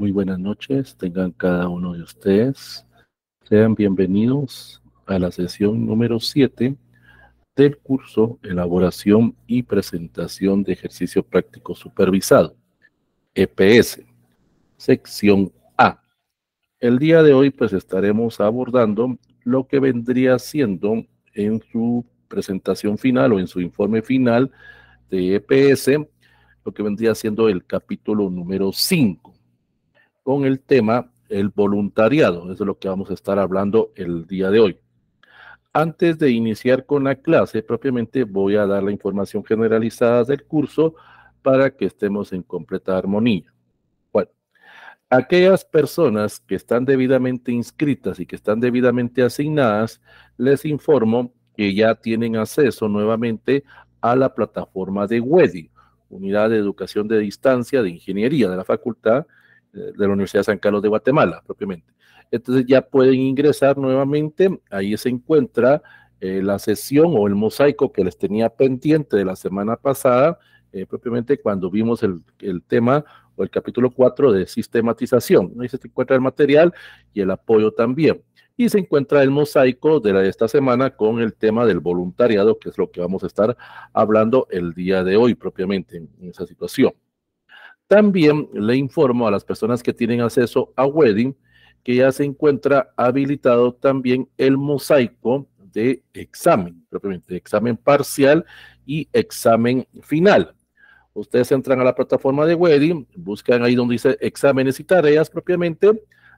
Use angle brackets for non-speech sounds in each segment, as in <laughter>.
Muy buenas noches, tengan cada uno de ustedes. Sean bienvenidos a la sesión número 7 del curso Elaboración y Presentación de Ejercicio Práctico Supervisado, EPS, sección A. El día de hoy pues estaremos abordando lo que vendría siendo en su presentación final o en su informe final de EPS, lo que vendría siendo el capítulo número 5 con el tema el voluntariado. Eso es lo que vamos a estar hablando el día de hoy. Antes de iniciar con la clase, propiamente voy a dar la información generalizada del curso para que estemos en completa armonía. Bueno, aquellas personas que están debidamente inscritas y que están debidamente asignadas, les informo que ya tienen acceso nuevamente a la plataforma de WEDI, Unidad de Educación de Distancia de Ingeniería de la Facultad de la Universidad de San Carlos de Guatemala, propiamente. Entonces ya pueden ingresar nuevamente, ahí se encuentra eh, la sesión o el mosaico que les tenía pendiente de la semana pasada, eh, propiamente cuando vimos el, tema o el capítulo 4 de sistematización. Ahí se encuentra el material y el apoyo también. Y se encuentra el mosaico de, la esta semana con el tema del voluntariado, que es lo que vamos a estar hablando el día de hoy propiamente en esa situación. También le informo a las personas que tienen acceso a Wedding que ya se encuentra habilitado también el mosaico de examen, propiamente examen parcial y examen final. Ustedes entran a la plataforma de Wedding, buscan ahí donde dice exámenes y tareas propiamente,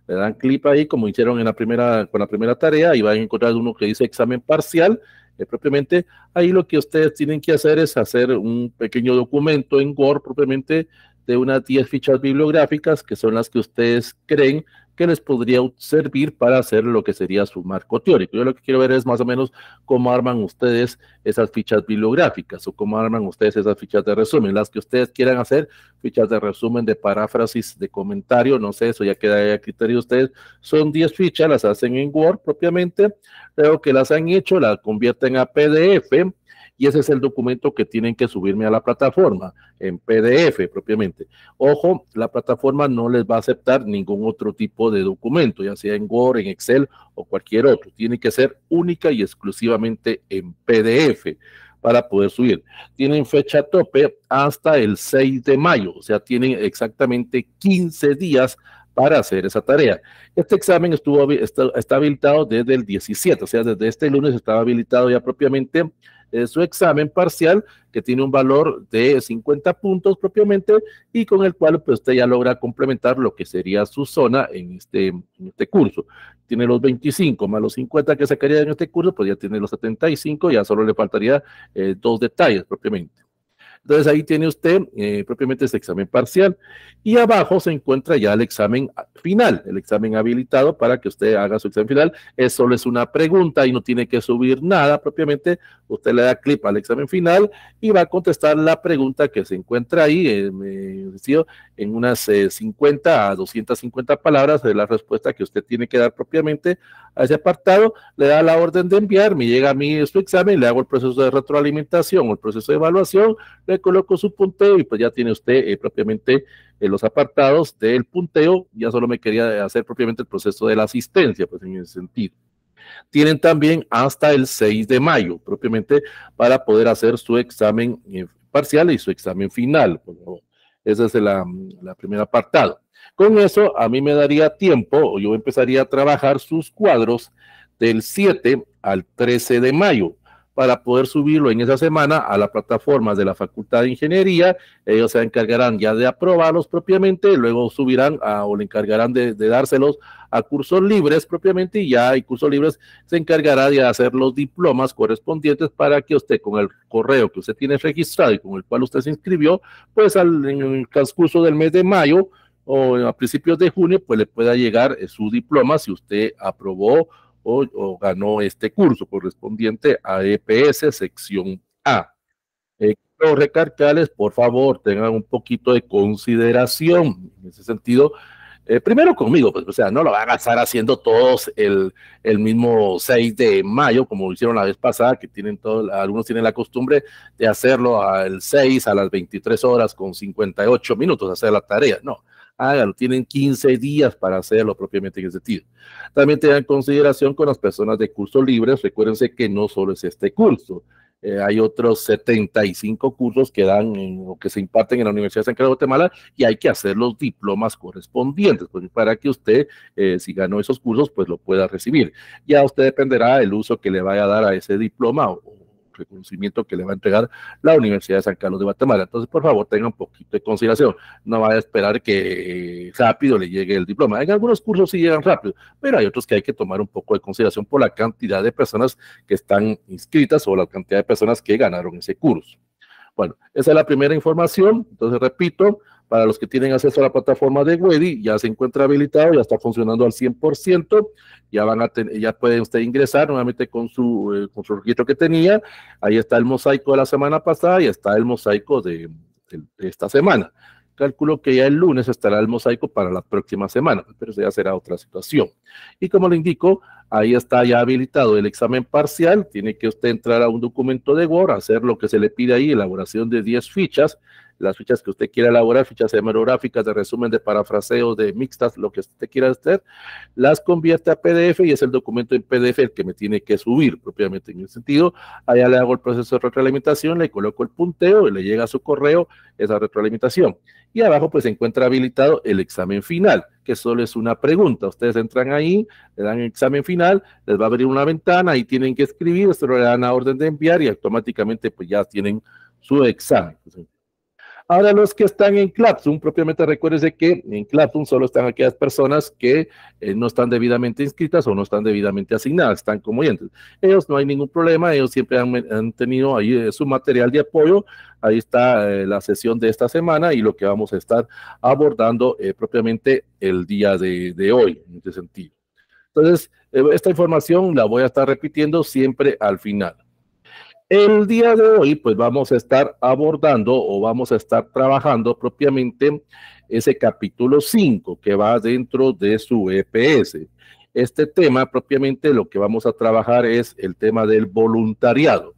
le dan clic ahí como hicieron en la primera, con la primera tarea y van a encontrar uno que dice examen parcial. Eh, propiamente ahí lo que ustedes tienen que hacer es hacer un pequeño documento en Word propiamente de unas 10 fichas bibliográficas que son las que ustedes creen que les podría servir para hacer lo que sería su marco teórico. Yo lo que quiero ver es más o menos cómo arman ustedes esas fichas bibliográficas o cómo arman ustedes esas fichas de resumen, las que ustedes quieran hacer, fichas de resumen, de paráfrasis, de comentario, no sé, eso ya queda a criterio de ustedes. Son 10 fichas, las hacen en Word propiamente, luego que las han hecho, las convierten a PDF, y ese es el documento que tienen que subirme a la plataforma en PDF propiamente. Ojo, la plataforma no les va a aceptar ningún otro tipo de documento, ya sea en Word, en Excel o cualquier otro. Tiene que ser única y exclusivamente en PDF para poder subir. Tienen fecha tope hasta el 6 de mayo, o sea, tienen exactamente 15 días para hacer esa tarea. Este examen estuvo, está, habilitado desde el 17, o sea, desde este lunes estaba habilitado ya propiamente su examen parcial, que tiene un valor de 50 puntos propiamente, y con el cual pues, usted ya logra complementar lo que sería su zona en este, este curso. Tiene los 25 más los 50 que sacaría en este curso, pues ya tiene los 75, ya solo le faltaría eh, dos detalles propiamente. Entonces ahí tiene usted eh, propiamente este examen parcial y abajo se encuentra ya el examen final, el examen habilitado para que usted haga su examen final. eso solo es una pregunta y no tiene que subir nada propiamente. Usted le da clip al examen final y va a contestar la pregunta que se encuentra ahí, en, eh, en unas 50 eh, a 250 palabras de la respuesta que usted tiene que dar propiamente a ese apartado. Le da la orden de enviar, me llega a mí su examen, le hago el proceso de retroalimentación o el proceso de evaluación, le le colocó su punteo y pues ya tiene usted eh, propiamente eh, los apartados del punteo. Ya solo me quería hacer propiamente el proceso de la asistencia, pues en ese sentido. Tienen también hasta el 6 de mayo, propiamente, para poder hacer su examen eh, parcial y su examen final. Pues, Esa es la, mm, la primer apartado. Con eso, a mí me daría tiempo, yo empezaría a trabajar sus cuadros del 7 al 13 de mayo para poder subirlo en esa semana a la plataforma de la Facultad de Ingeniería. Ellos se encargarán ya de aprobarlos propiamente, luego subirán o le encargarán de, dárselos a cursos libres propiamente y ya y cursos libres se encargará de hacer los diplomas correspondientes para que usted con el correo que usted tiene registrado y con el cual usted se inscribió, pues al, en el transcurso del mes de mayo o a principios de junio, pues le pueda llegar eh, su diploma si usted aprobó o, ganó este curso correspondiente a EPS sección A. Eh, quiero por favor, tengan un poquito de consideración en ese sentido. Eh, primero conmigo, pues, o sea, no lo van a estar haciendo todos el, mismo 6 de mayo, como hicieron la vez pasada, que tienen todos, algunos tienen la costumbre de hacerlo al 6 a las 23 horas con 58 minutos, hacer la tarea. No, Hágalo, Tienen 15 días para hacerlo propiamente en ese sentido. También tengan consideración con las personas de cursos libres. Recuérdense que no solo es este curso. Eh, hay otros 75 cursos que dan o que se imparten en la Universidad de San Carlos de Guatemala y hay que hacer los diplomas correspondientes pues, para que usted, eh, si ganó esos cursos, pues lo pueda recibir. Ya usted dependerá del uso que le vaya a dar a ese diploma o, reconocimiento que le va a entregar la Universidad de San Carlos de Guatemala. Entonces, por favor, tenga un poquito de consideración. No vaya a esperar que rápido le llegue el diploma. En algunos cursos sí llegan rápido, pero hay otros que hay que tomar un poco de consideración por la cantidad de personas que están inscritas o la cantidad de personas que ganaron ese curso. Bueno, esa es la primera información. Entonces, repito, para los que tienen acceso a la plataforma de Wedi, ya se encuentra habilitado, ya está funcionando al 100%, ya, van a ya puede usted ingresar nuevamente con su, eh, registro que tenía. Ahí está el mosaico de la semana pasada y está el mosaico de, esta semana. Calculo que ya el lunes estará el mosaico para la próxima semana, pero ya será otra situación. Y como le indico, ahí está ya habilitado el examen parcial. Tiene que usted entrar a un documento de Word, hacer lo que se le pide ahí, elaboración de 10 fichas, las fichas que usted quiera elaborar, fichas hemerográficas, de resumen, de parafraseos, de mixtas, lo que usted quiera hacer, las convierte a PDF y es el documento en PDF el que me tiene que subir propiamente en el sentido. Allá le hago el proceso de retroalimentación, le coloco el punteo y le llega a su correo esa retroalimentación. Y abajo pues se encuentra habilitado el examen final, que solo es una pregunta. Ustedes entran ahí, le dan el examen final, les va a abrir una ventana y tienen que escribir, se le dan a orden de enviar y automáticamente pues ya tienen su examen. Entonces, Ahora los que están en Clapsum, propiamente recuérdense que en Clapsum solo están aquellas personas que eh, no están debidamente inscritas o no están debidamente asignadas, están como oyentes. Ellos no hay ningún problema, ellos siempre han, tenido ahí eh, su material de apoyo. Ahí está eh, la sesión de esta semana y lo que vamos a estar abordando propiamente el día de, de hoy, en este sentido. Entonces, esta información la voy a estar repitiendo siempre al final. El día de hoy, pues vamos a estar abordando o vamos a estar trabajando propiamente ese capítulo 5 que va dentro de su EPS. Este tema propiamente lo que vamos a trabajar es el tema del voluntariado,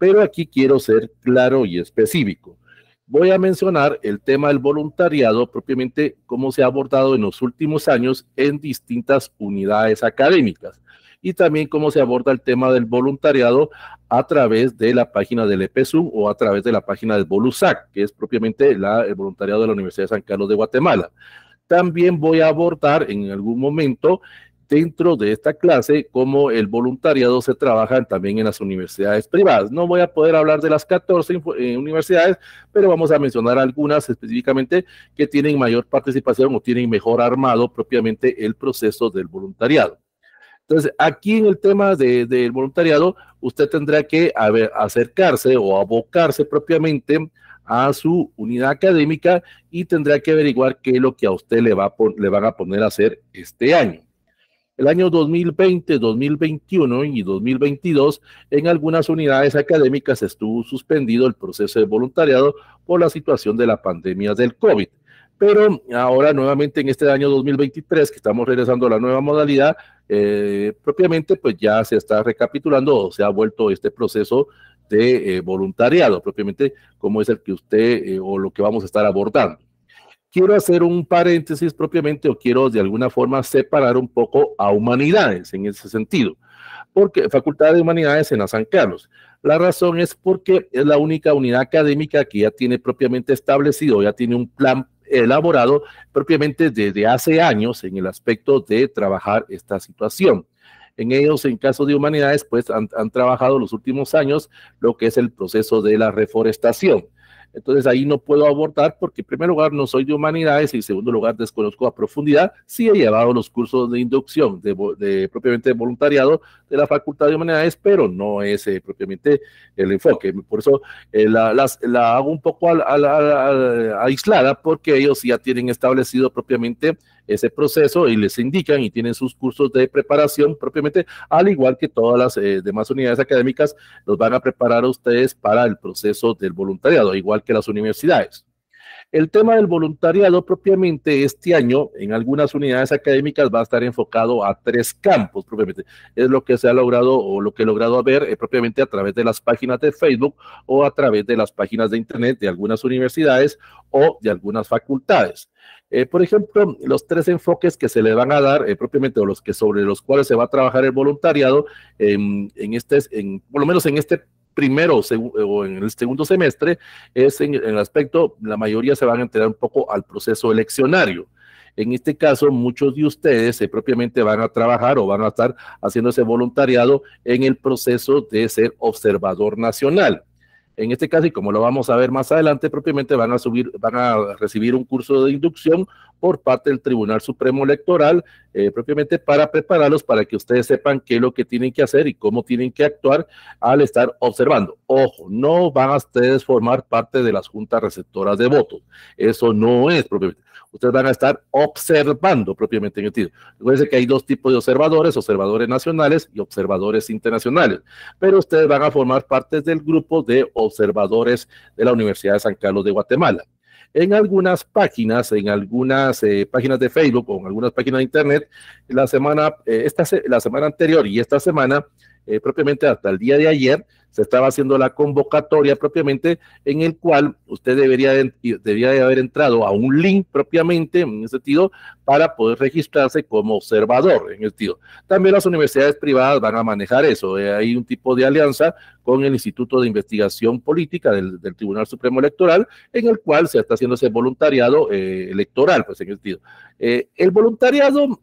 pero aquí quiero ser claro y específico. Voy a mencionar el tema del voluntariado propiamente cómo se ha abordado en los últimos años en distintas unidades académicas y también cómo se aborda el tema del voluntariado a través de la página del EPSU o a través de la página del BOLUSAC, que es propiamente la, el voluntariado de la Universidad de San Carlos de Guatemala. También voy a abordar en algún momento dentro de esta clase cómo el voluntariado se trabaja también en las universidades privadas. No voy a poder hablar de las 14 eh, universidades, pero vamos a mencionar algunas específicamente que tienen mayor participación o tienen mejor armado propiamente el proceso del voluntariado. Entonces, aquí en el tema del de, voluntariado, usted tendrá que acercarse o abocarse propiamente a su unidad académica y tendrá que averiguar qué es lo que a usted le, va a le van a poner a hacer este año. El año 2020, 2021 y 2022, en algunas unidades académicas estuvo suspendido el proceso de voluntariado por la situación de la pandemia del COVID pero ahora nuevamente en este año 2023, que estamos regresando a la nueva modalidad, eh, propiamente pues ya se está recapitulando o se ha vuelto este proceso de eh, voluntariado, propiamente como es el que usted eh, o lo que vamos a estar abordando. Quiero hacer un paréntesis propiamente o quiero de alguna forma separar un poco a humanidades en ese sentido, porque Facultad de Humanidades en la San Carlos. La razón es porque es la única unidad académica que ya tiene propiamente establecido, ya tiene un plan elaborado propiamente desde hace años en el aspecto de trabajar esta situación. En ellos, en caso de humanidades, pues han, han trabajado los últimos años lo que es el proceso de la reforestación entonces ahí no puedo abordar porque en primer lugar no soy de humanidades y en segundo lugar desconozco a profundidad. Sí he llevado los cursos de inducción de, propiamente de voluntariado de la Facultad de Humanidades, pero no es eh, propiamente el enfoque. Por eso eh, la, la, hago un poco aislada porque ellos ya tienen establecido propiamente ese proceso y les indican y tienen sus cursos de preparación propiamente, al igual que todas las eh, demás unidades académicas, los van a preparar a ustedes para el proceso del voluntariado, igual que las universidades. El tema del voluntariado propiamente este año en algunas unidades académicas va a estar enfocado a tres campos propiamente. Es lo que se ha logrado o lo que he logrado ver eh, propiamente a través de las páginas de Facebook o a través de las páginas de Internet de algunas universidades o de algunas facultades. Eh, por ejemplo, los tres enfoques que se le van a dar eh, propiamente o los que sobre los cuales se va a trabajar el voluntariado em, este, en, por lo menos en este primero o, en el segundo semestre, es en, el aspecto, la mayoría se van a enterar un poco al proceso eleccionario. En este caso, muchos de ustedes eh, propiamente van a trabajar o van a estar haciendo ese voluntariado en el proceso de ser observador nacional. En este caso, y como lo vamos a ver más adelante, propiamente van a subir, van a recibir un curso de inducción por parte del Tribunal Supremo Electoral, eh, propiamente para prepararlos para que ustedes sepan qué es lo que tienen que hacer y cómo tienen que actuar al estar observando. Ojo, no van a ustedes formar parte de las juntas receptoras de votos. Eso no es propiamente. Ustedes van a estar observando propiamente en el título. Recuerden que hay dos tipos de observadores, observadores nacionales y observadores internacionales, pero ustedes van a formar parte del grupo de observadores de la Universidad de San Carlos de Guatemala en algunas páginas, en algunas eh, páginas de Facebook o en algunas páginas de Internet, la semana, eh, esta, la semana anterior y esta semana, eh, propiamente hasta el día de ayer, se estaba haciendo la convocatoria propiamente, en el cual usted debería de haber entrado a un link propiamente, en ese sentido, para poder registrarse como observador, en el sentido. También las universidades privadas van a manejar eso. Eh, hay un tipo de alianza con el Instituto de Investigación Política del, Tribunal Supremo Electoral, en el cual se está haciendo ese voluntariado eh, electoral, pues en el sentido. Eh, el voluntariado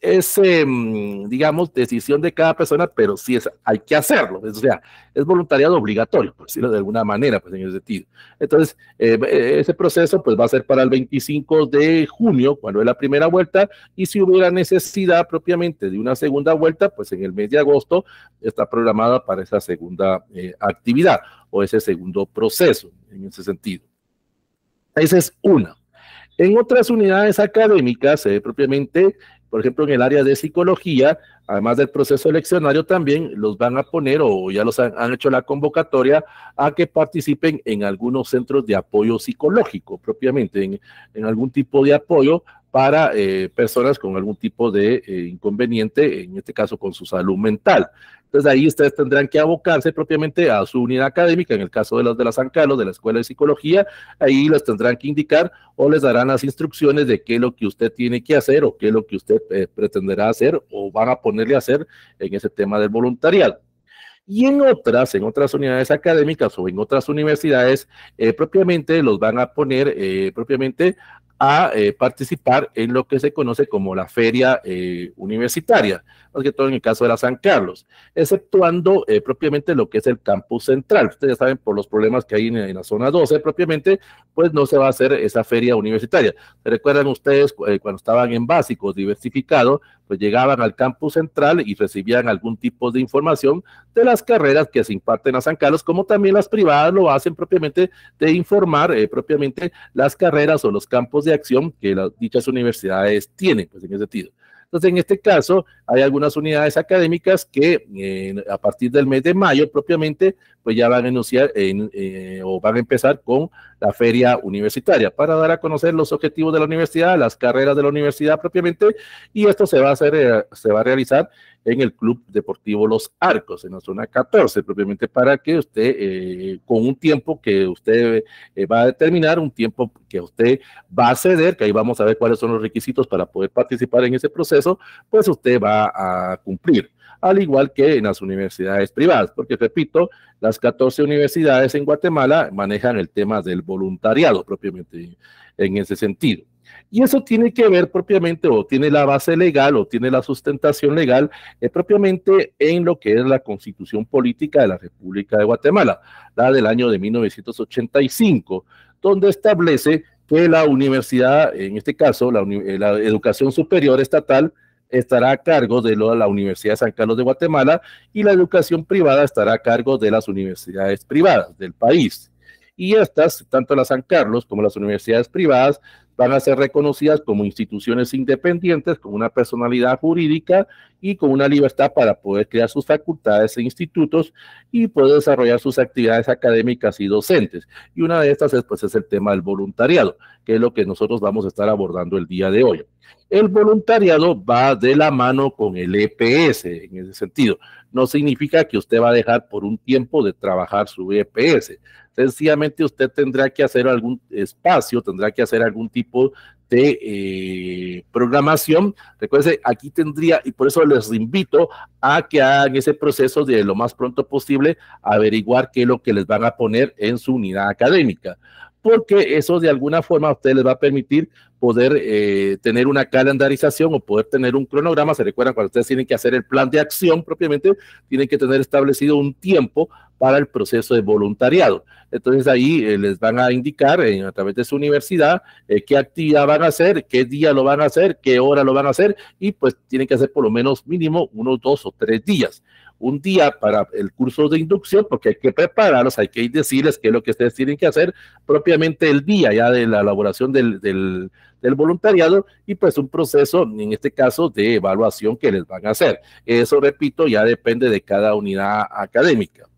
es, em, digamos, decisión de cada persona, pero sí es, hay que hacerlo. O sea, es voluntariado obligatorio, por decirlo de alguna manera, pues en ese sentido. Entonces, em, e, ese proceso pues va a ser para el 25 de junio, cuando es la primera vuelta, y si hubiera necesidad propiamente de una segunda vuelta, pues en el mes de agosto está programada para esa segunda eh, actividad o ese segundo proceso en ese sentido. Esa es una. En otras unidades académicas, eh, propiamente, por ejemplo, en el área de psicología, además del proceso eleccionario, también los van a poner o ya los han, hecho la convocatoria a que participen en algunos centros de apoyo psicológico, propiamente, en, algún tipo de apoyo para eh, personas con algún tipo de eh, inconveniente, en este caso con su salud mental. Entonces ahí ustedes tendrán que abocarse propiamente a su unidad académica, en el caso de las de la San Carlos, de la Escuela de Psicología, ahí los tendrán que indicar o les darán las instrucciones de qué es lo que usted tiene que hacer o qué es lo que usted eh, pretenderá hacer o van a ponerle a hacer en ese tema del voluntariado y en otras, en otras unidades académicas o en otras universidades, eh, propiamente los van a poner eh, propiamente, propiamente a eh, participar en lo que se conoce como la feria eh, universitaria, más que todo en el caso de la San Carlos, exceptuando eh, propiamente lo que es el campus central. Ustedes saben, por los problemas que hay en, la zona 12 propiamente, pues no se va a hacer esa feria universitaria. recuerdan ustedes cuando estaban en básicos diversificado, pues llegaban al campus central y recibían algún tipo de información de las carreras que se imparten a San Carlos, como también las privadas lo hacen propiamente de informar propiamente las carreras o los campos de acción que las dichas universidades tienen, pues en ese sentido. Entonces, en este caso, hay algunas unidades académicas que eh, a partir del mes de mayo propiamente, pues ya van a anunciar eh, o van a empezar con la feria universitaria para dar a conocer los objetivos de la universidad, las carreras de la universidad propiamente, y esto se va a hacer, eh, se va a realizar en el Club Deportivo Los Arcos, en la zona 14, propiamente para que usted, eh, con un tiempo que usted eh, va a determinar, un tiempo que usted va a ceder, que ahí vamos a ver cuáles son los requisitos para poder participar en ese proceso, pues usted va a cumplir al igual que en las universidades privadas, porque repito, las 14 universidades en Guatemala manejan el tema del voluntariado propiamente en ese sentido. Y eso tiene que ver propiamente, o tiene la base legal, o tiene la sustentación legal, eh, propiamente en lo que es la constitución política de la República de Guatemala, la del año de 1985, donde establece que la universidad, en este caso, la, eh, educación superior estatal, estará a cargo de la Universidad de San Carlos de Guatemala y la educación privada estará a cargo de las universidades privadas del país. Y estas, tanto la San Carlos como las universidades privadas, van a ser reconocidas como instituciones independientes, con una personalidad jurídica y con una libertad para poder crear sus facultades e institutos y poder desarrollar sus actividades académicas y docentes. Y una de estas es, pues, es el tema del voluntariado, que es lo que nosotros vamos a estar abordando el día de hoy. El voluntariado va de la mano con el EPS en ese sentido. No significa que usted va a dejar por un tiempo de trabajar su EPS, sencillamente usted tendrá que hacer algún espacio, tendrá que hacer algún tipo de eh, programación. Recuerde, aquí tendría, y por eso les invito a que hagan ese proceso de lo más pronto posible, averiguar qué es lo que les van a poner en su unidad académica, porque eso de alguna forma a ustedes les va a permitir poder eh, tener una calendarización o poder tener un cronograma. Se recuerdan, cuando ustedes tienen que hacer el plan de acción propiamente, tienen que tener establecido un tiempo para el proceso de voluntariado. Entonces ahí eh, les van a indicar eh, a través de su universidad eh, qué actividad van a hacer, qué día lo van a hacer, qué hora lo van a hacer y pues tienen que hacer por lo menos mínimo unos dos o tres días. Un día para el curso de inducción porque hay que prepararlos, hay que decirles qué es lo que ustedes tienen que hacer propiamente el día ya de la elaboración del voluntariado y pues un proceso en este caso de evaluación que les van a hacer. Eso repito ya depende de cada unidad académica.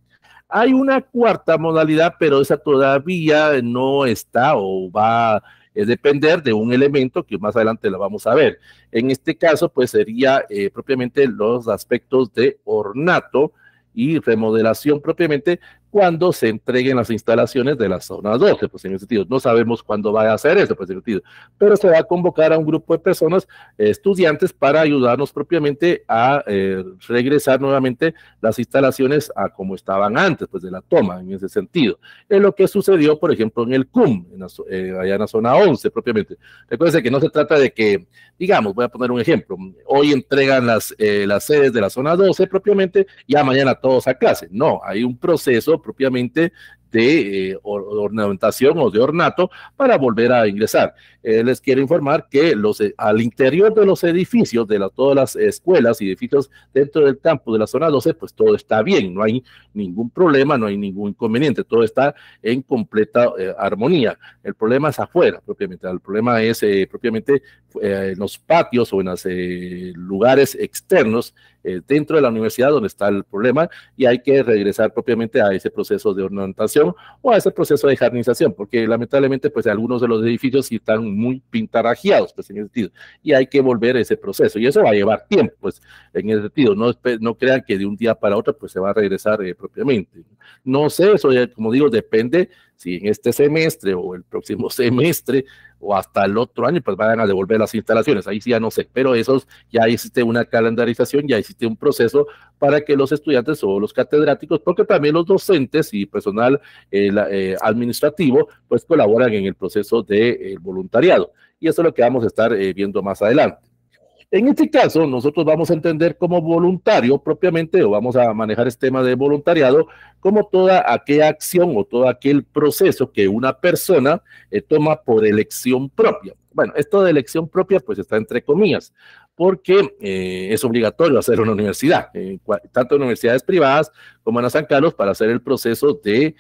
Hay una cuarta modalidad, pero esa todavía no está o va a depender de un elemento que más adelante lo vamos a ver. En este caso, pues sería eh, propiamente los aspectos de ornato y remodelación propiamente, cuando se entreguen las instalaciones de la zona 12, pues en ese sentido, no sabemos cuándo va a hacer eso, pues en ese sentido, pero se va a convocar a un grupo de personas, eh, estudiantes, para ayudarnos propiamente a eh, regresar nuevamente las instalaciones a como estaban antes, pues de la toma, en ese sentido. Es lo que sucedió, por ejemplo, en el CUM, eh, allá en la zona 11 propiamente. recuerden que no se trata de que, digamos, voy a poner un ejemplo, hoy entregan las, las sedes de la zona 12 propiamente, ya mañana todos a clase, no, hay un proceso propiamente de eh, ornamentación o de ornato para volver a ingresar. Eh, les quiero informar que los, eh, al interior de los edificios, de todas las escuelas y edificios dentro del campo de la zona 12, pues todo está bien, no hay ningún problema, no hay ningún inconveniente, todo está en completa armonía. El problema es afuera, propiamente, el problema es propiamente en los patios o en los lugares externos eh, dentro de la universidad donde está el problema y hay que regresar propiamente a ese proceso de ornamentación o a ese proceso de jarnización, porque lamentablemente pues algunos de los edificios están muy pintarajeados pues en ese sentido y hay que volver a ese proceso y eso va a llevar tiempo pues en ese sentido, no, no crean que de un día para otro pues se va a regresar eh, propiamente. No sé, eso ya, como digo, depende si en este semestre o el próximo <laughs> semestre o hasta el otro año, pues vayan a devolver las instalaciones. Ahí sí ya no sé, pero esos ya existe una calendarización, ya existe un proceso para que los estudiantes o los catedráticos, porque también los docentes y personal eh, eh, administrativo, pues colaboran en el proceso del de, eh, voluntariado. Y eso es lo que vamos a estar viendo más adelante. En este caso, nosotros vamos a entender como voluntario propiamente, o vamos a manejar este tema de voluntariado, como toda aquella acción o todo aquel proceso que una persona eh, toma por elección propia. Bueno, esto de elección propia pues está entre comillas, porque eh, es obligatorio hacer una universidad, eh, tanto en universidades privadas como en San Carlos, para hacer el proceso de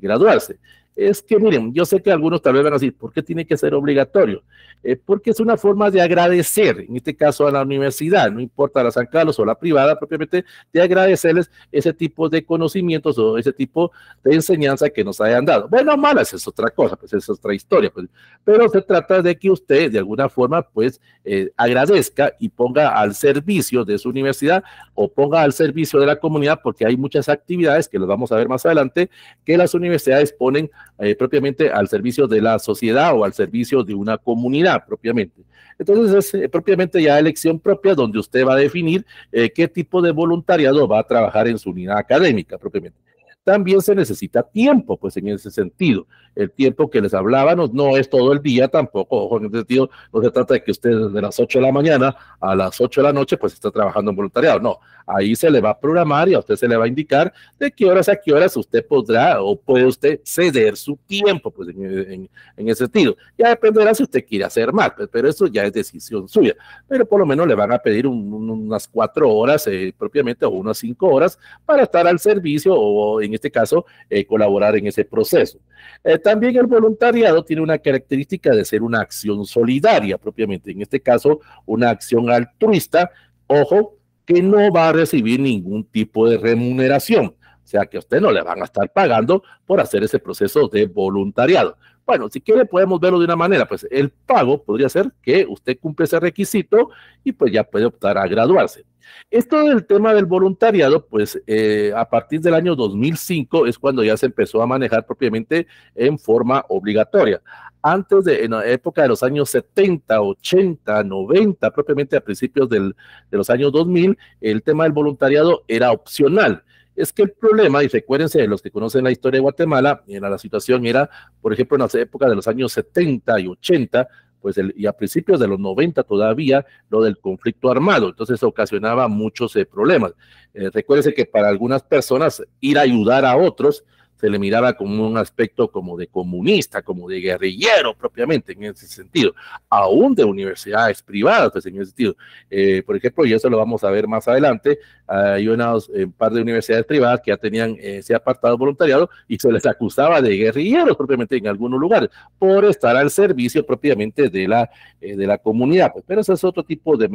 graduarse es que miren, yo sé que algunos tal vez van a decir, ¿por qué tiene que ser obligatorio? Eh, porque es una forma de agradecer, en este caso a la universidad, no importa la San Carlos o la privada propiamente, de agradecerles ese tipo de conocimientos o ese tipo de enseñanza que nos hayan dado. Bueno, malas es otra cosa, pues es otra historia, pues, pero se trata de que usted de alguna forma pues eh, agradezca y ponga al servicio de su universidad o ponga al servicio de la comunidad, porque hay muchas actividades que las vamos a ver más adelante que las universidades ponen eh, propiamente al servicio de la sociedad o al servicio de una comunidad propiamente. Entonces es eh, propiamente ya elección propia donde usted va a definir eh, qué tipo de voluntariado va a trabajar en su unidad académica propiamente también se necesita tiempo, pues en ese sentido. El tiempo que les hablábamos no es todo el día tampoco, ojo, en ese sentido, no se trata de que usted desde las 8 de la mañana a las 8 de la noche pues está trabajando en voluntariado, no, ahí se le va a programar y a usted se le va a indicar de qué horas a qué horas usted podrá o puede usted ceder su tiempo, pues en, ese sentido. Ya dependerá si usted quiere hacer más, pues, pero eso ya es decisión suya, pero por lo menos le van a pedir unas cuatro horas eh, propiamente o unas cinco horas para estar al servicio o en en este caso, eh, colaborar en ese proceso. Eh, también el voluntariado tiene una característica de ser una acción solidaria propiamente, en este caso, una acción altruista, ojo, que no va a recibir ningún tipo de remuneración. O sea que a usted no le van a estar pagando por hacer ese proceso de voluntariado. Bueno, si quiere podemos verlo de una manera, pues el pago podría ser que usted cumple ese requisito y pues ya puede optar a graduarse. Esto del tema del voluntariado, pues eh, a partir del año 2005 es cuando ya se empezó a manejar propiamente en forma obligatoria. Antes de, en la época de los años 70, 80, 90, propiamente a principios de los años 2000, el tema del voluntariado era opcional es que el problema, y recuérdense de los que conocen la historia de Guatemala, era la situación era, por ejemplo, en las épocas de los años 70 y 80, pues y a principios de los 90 todavía lo del conflicto armado, entonces ocasionaba muchos eh, problemas. Eh, recuérdense que para algunas personas ir a ayudar a otros, se le miraba como un aspecto como de comunista, como de guerrillero propiamente en ese sentido, aún de universidades privadas pues, en ese sentido. Eh, por ejemplo, y eso lo vamos a ver más adelante, hay una un eh, par de universidades privadas que ya tenían ese apartado voluntariado y se les acusaba de guerrilleros propiamente en algunos lugares por estar al servicio propiamente de la, eh, de la comunidad. Pues. pero ese es otro tipo de,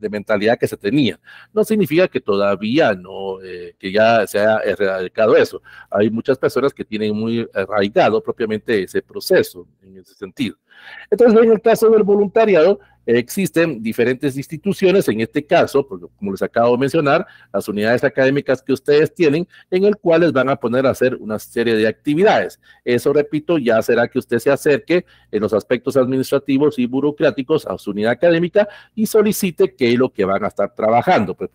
de, mentalidad que se tenía. No significa que todavía no, que ya se haya erradicado eso. Hay muchas personas que tienen muy arraigado propiamente ese proceso en ese sentido. Entonces, en el caso del voluntariado, existen diferentes instituciones, en este caso, porque como les acabo de mencionar, las unidades académicas que ustedes tienen, en el cual les van a poner a hacer una serie de actividades. Eso, repito, ya será que usted se acerque en los aspectos administrativos y burocráticos a su unidad académica y solicite qué es lo que van a estar trabajando. Pues,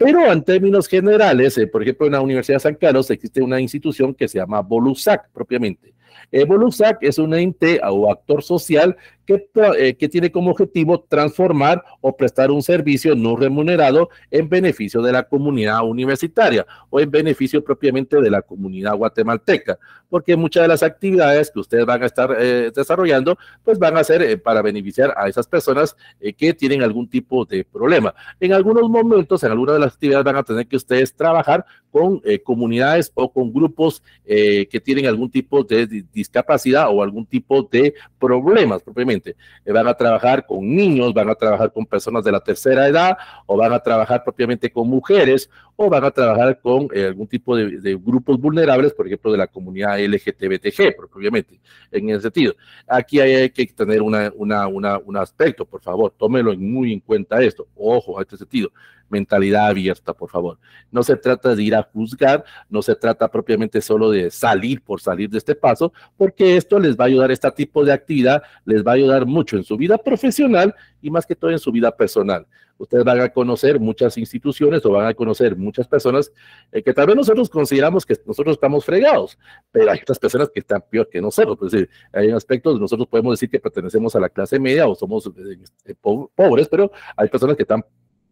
pero en términos generales, eh, por ejemplo, en la Universidad de San Carlos existe una institución que se llama BOLUSAC, propiamente. Evolusac es un ente o actor social que, eh, que, tiene como objetivo transformar o prestar un servicio no remunerado en beneficio de la comunidad universitaria o en beneficio propiamente de la comunidad guatemalteca, porque muchas de las actividades que ustedes van a estar eh, desarrollando, pues van a ser eh, para beneficiar a esas personas que tienen algún tipo de problema. En algunos momentos, en algunas de las actividades van a tener que ustedes trabajar con comunidades o con grupos que tienen algún tipo de discapacidad o algún tipo de problemas propiamente. Eh, van a trabajar con niños, van a trabajar con personas de la tercera edad o van a trabajar propiamente con mujeres o van a trabajar con eh, algún tipo de, grupos vulnerables, por ejemplo, de la comunidad LGTBTG, propiamente, en ese sentido. Aquí hay, que tener una, una, una, un aspecto, por favor, tómelo muy en cuenta esto. Ojo a este sentido mentalidad abierta, por favor. No se trata de ir a juzgar, no se trata propiamente solo de salir por salir de este paso, porque esto les va a ayudar, este tipo de actividad les va a ayudar mucho en su vida profesional y más que todo en su vida personal. Ustedes van a conocer muchas instituciones o van a conocer muchas personas eh, que tal vez nosotros consideramos que nosotros estamos fregados, pero hay otras personas que están peor que nosotros. hay aspectos, nosotros podemos decir que pertenecemos a la clase media o somos eh, eh, pobres, pero hay personas que están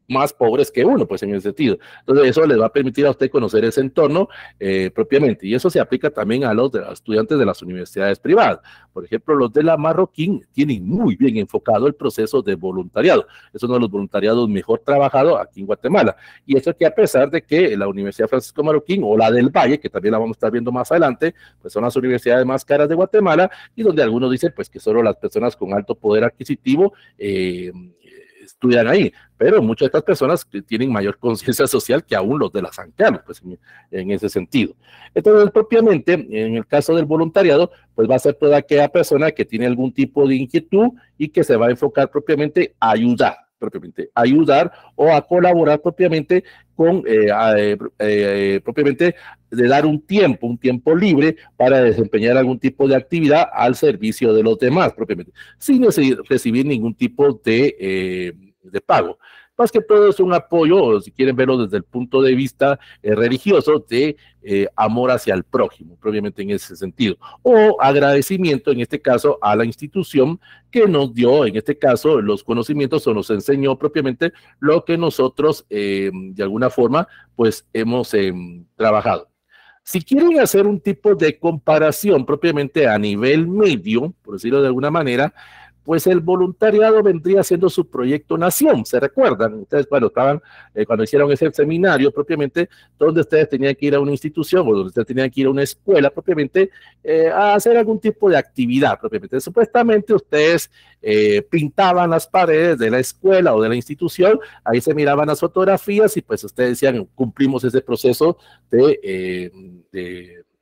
más pobres que uno, pues en ese sentido. Entonces eso les va a permitir a usted conocer ese entorno eh, propiamente. Y eso se aplica también a los, estudiantes de las universidades privadas. Por ejemplo, los de la Marroquín tienen muy bien enfocado el proceso de voluntariado. Es uno de los voluntariados mejor trabajados aquí en Guatemala. Y eso que a pesar de que la Universidad Francisco Marroquín o la del Valle, que también la vamos a estar viendo más adelante, pues son las universidades más caras de Guatemala y donde algunos dicen pues que solo las personas con alto poder adquisitivo eh, estudian ahí, pero muchas de estas personas que tienen mayor <laughs> conciencia social que aún los de la San pues en, ese sentido. Entonces, propiamente, en el caso del voluntariado, pues va a ser toda aquella persona que tiene algún tipo de inquietud y que se va a enfocar propiamente a ayudar, propiamente ayudar o a colaborar propiamente con, eh, eh, eh, propiamente de dar un tiempo, un tiempo libre para desempeñar algún tipo de actividad al servicio de los demás propiamente, sin recibir ningún tipo de, de pago. Más que todo es un apoyo, si quieren verlo desde el punto de vista eh, religioso, de eh, amor hacia el prójimo, propiamente en ese sentido. O agradecimiento, en este caso, a la institución que nos dio, en este caso, los conocimientos o nos enseñó propiamente lo que nosotros, eh, de alguna forma, pues hemos trabajado. Si quieren hacer un tipo de comparación propiamente a nivel medio, por decirlo de alguna manera, pues el voluntariado vendría siendo su proyecto Nación, ¿se recuerdan? Ustedes, cuando estaban, eh, cuando hicieron ese seminario propiamente, donde ustedes tenían que ir a una institución o donde ustedes tenían que ir a una escuela propiamente eh, a hacer algún tipo de actividad propiamente. Supuestamente ustedes eh, pintaban las paredes de la escuela o de la institución, ahí se miraban las fotografías y pues ustedes decían, cumplimos ese proceso de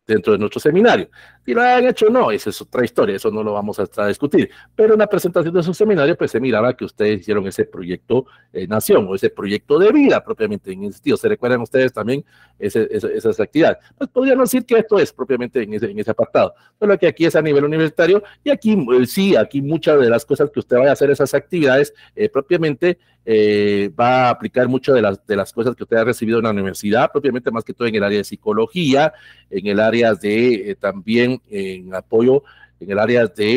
dentro de nuestro seminario y lo han hecho no, esa es otra historia, eso no lo vamos a, discutir. Pero en la presentación de su seminario, pues se miraba que ustedes hicieron ese proyecto eh, nación o ese proyecto de vida propiamente en ese sentido. ¿Se recuerdan ustedes también esas actividades? Pues podrían decir que esto es propiamente en ese, en ese apartado. pero que aquí es a nivel universitario y aquí eh, sí, aquí muchas de las cosas que usted va a hacer, esas actividades eh, propiamente eh, va a aplicar muchas de las, de las cosas que usted ha recibido en la universidad, propiamente más que todo en el área de psicología, en el área de también en apoyo en el área de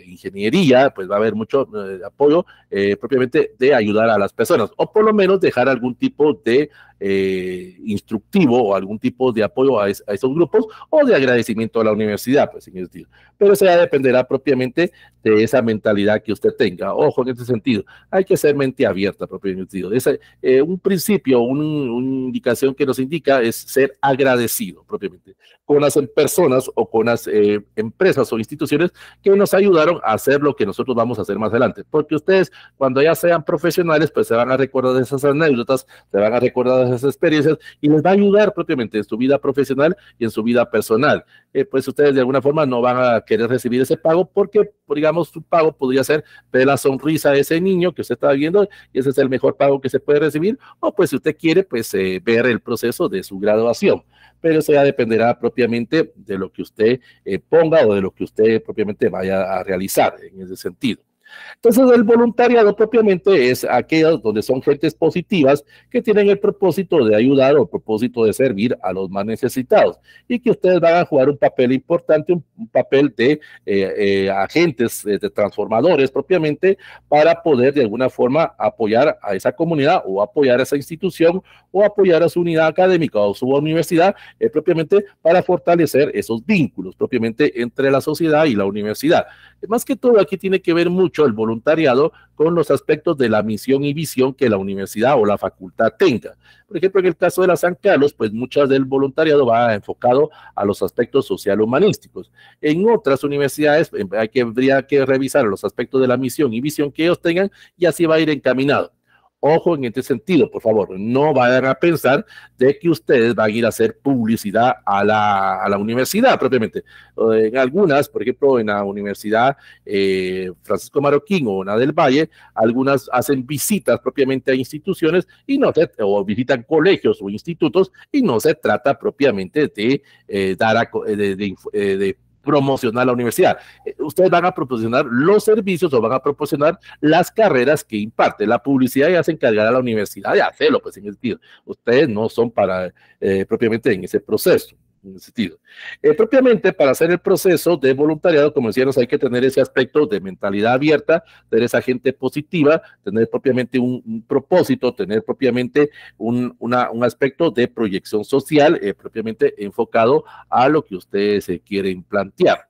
eh, ingeniería, pues va a haber mucho eh, apoyo eh, propiamente de ayudar a las personas o por lo menos dejar algún tipo de eh, instructivo o algún tipo de apoyo a, esos grupos o de agradecimiento a la universidad, pues en ese sentido. Pero eso ya dependerá propiamente de esa mentalidad que usted tenga. Ojo, en ese sentido, hay que ser mente abierta propiamente. Eh, un principio, una indicación que nos indica es ser agradecido propiamente con las personas o con las eh, empresas o instituciones que nos ayudaron a hacer lo que nosotros vamos a hacer más adelante. Porque ustedes, cuando ya sean profesionales, pues se van a recordar de esas anécdotas, se van a recordar esas experiencias y les va a ayudar propiamente en su vida profesional y en su vida personal. Eh, pues ustedes de alguna forma no van a querer recibir ese pago porque, digamos, su pago podría ser de la sonrisa de ese niño que usted está viendo y ese es el mejor pago que se puede recibir o pues si usted quiere, pues eh, ver el proceso de su graduación. Pero eso ya dependerá propiamente de lo que usted eh, ponga o de lo que usted propiamente vaya a realizar en ese sentido. Entonces el voluntariado propiamente es aquellos donde son gentes positivas que tienen el propósito de ayudar o propósito de servir a los más necesitados y que ustedes van a jugar un papel importante, un, papel de eh, eh, agentes, eh, de transformadores propiamente para poder de alguna forma apoyar a esa comunidad o apoyar a esa institución o apoyar a su unidad académica o su universidad propiamente para fortalecer esos vínculos propiamente entre la sociedad y la universidad. Más que todo aquí tiene que ver mucho el voluntariado con los aspectos de la misión y visión que la universidad o la facultad tenga. Por ejemplo, en el caso de la San Carlos, pues muchas del voluntariado va enfocado a los aspectos social-humanísticos. En otras universidades eh, hay que, habría que revisar los aspectos de la misión y visión que ellos tengan y así va a ir encaminado. Ojo en este sentido, por favor, no vayan a pensar de que ustedes van a ir a hacer publicidad a la, universidad propiamente. En algunas, por ejemplo, en la Universidad eh, Francisco Marroquín o en la del Valle, algunas hacen visitas propiamente a instituciones y no se, o visitan colegios o institutos y no se trata propiamente de eh, dar a, eh, promocionar la universidad. Eh, ustedes van a proporcionar los servicios o van a proporcionar las carreras que imparte. La publicidad ya se a la universidad de hacerlo, pues en el sentido. Ustedes no son para eh, propiamente en ese proceso en sentido. Eh, propiamente, para hacer el proceso de voluntariado, como decíamos, hay que tener ese aspecto de mentalidad abierta, tener esa gente positiva, tener propiamente un, propósito, tener propiamente un, un, aspecto de proyección social, eh, propiamente enfocado a lo que ustedes se quieren plantear.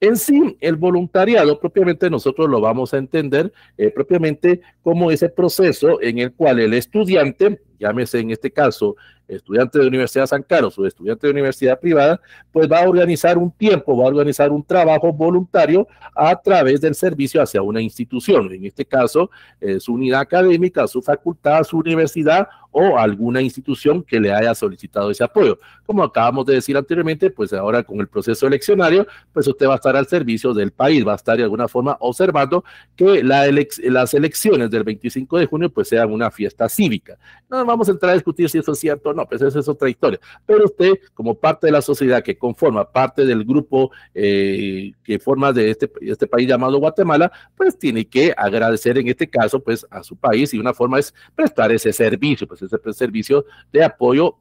En sí, el voluntariado propiamente nosotros lo vamos a entender eh, propiamente como ese proceso en el cual el estudiante, llámese en este caso estudiante de Universidad San Carlos o estudiante de universidad privada, pues va a organizar un tiempo, va a organizar un trabajo voluntario a través del servicio hacia una institución, en este caso eh, su unidad académica, su facultad, su universidad o alguna institución que le haya solicitado ese apoyo. Como acabamos de decir anteriormente, pues ahora con el proceso eleccionario, pues usted va a estar al servicio del país, va a estar de alguna forma observando que las elecciones del 25 de junio pues sean una fiesta cívica. No vamos a entrar a discutir si eso es cierto o no pues esa es otra historia. Pero usted, como parte de la sociedad que conforma parte del grupo eh, que forma de este, este país llamado Guatemala, pues tiene que agradecer en este caso, pues a su país y una forma es prestar ese servicio, pues ese servicio de apoyo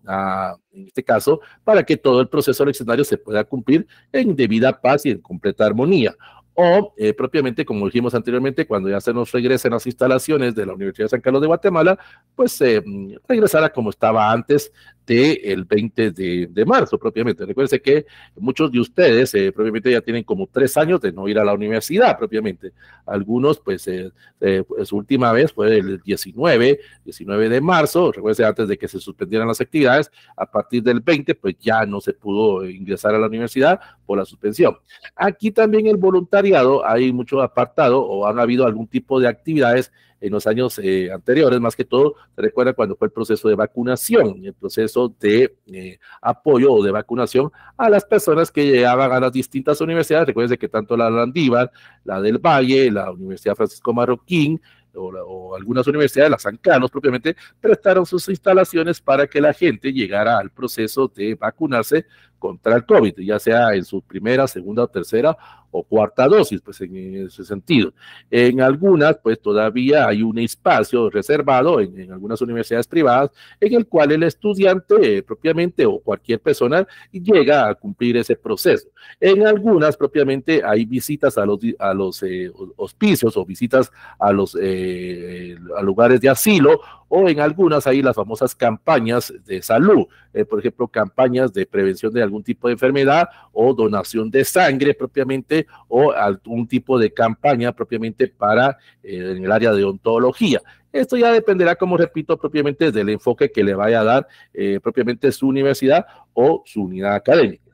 en este caso, para que todo el proceso eleccionario se pueda cumplir en debida paz y en completa armonía o eh, propiamente, como dijimos anteriormente, cuando ya se nos regresen las instalaciones de la Universidad de San Carlos de Guatemala, pues eh, regresará como estaba antes, el 20 de, de, marzo propiamente. Recuerden que muchos de ustedes eh, propiamente ya tienen como tres años de no ir a la universidad propiamente. Algunos, pues, eh, eh, pues su última vez fue el 19, 19 de marzo, recuerden antes de que se suspendieran las actividades, a partir del 20, pues ya no se pudo ingresar a la universidad por la suspensión. Aquí también el voluntariado, hay mucho apartado o han habido algún tipo de actividades en los años eh, anteriores, más que todo, se recuerda cuando fue el proceso de vacunación, el proceso de eh, apoyo o de vacunación a las personas que llegaban a las distintas universidades. Recuerden que tanto la Landívar, la del Valle, la Universidad Francisco Marroquín, o, algunas universidades, las San propiamente, prestaron sus instalaciones para que la gente llegara al proceso de vacunarse contra el COVID, ya sea en su primera, segunda, tercera o cuarta dosis, pues en ese sentido. En algunas, pues todavía hay un espacio reservado en, algunas universidades privadas en el cual el estudiante eh, propiamente o cualquier persona llega a cumplir ese proceso. En algunas propiamente hay visitas a los, a los eh, hospicios o visitas a los eh, a lugares de asilo o en algunas hay las famosas campañas de salud, eh, por ejemplo, campañas de prevención de algún tipo de enfermedad o donación de sangre propiamente o algún tipo de campaña propiamente para eh, en el área de ontología. Esto ya dependerá, como repito, propiamente del enfoque que le vaya a dar eh, propiamente su universidad o su unidad académica.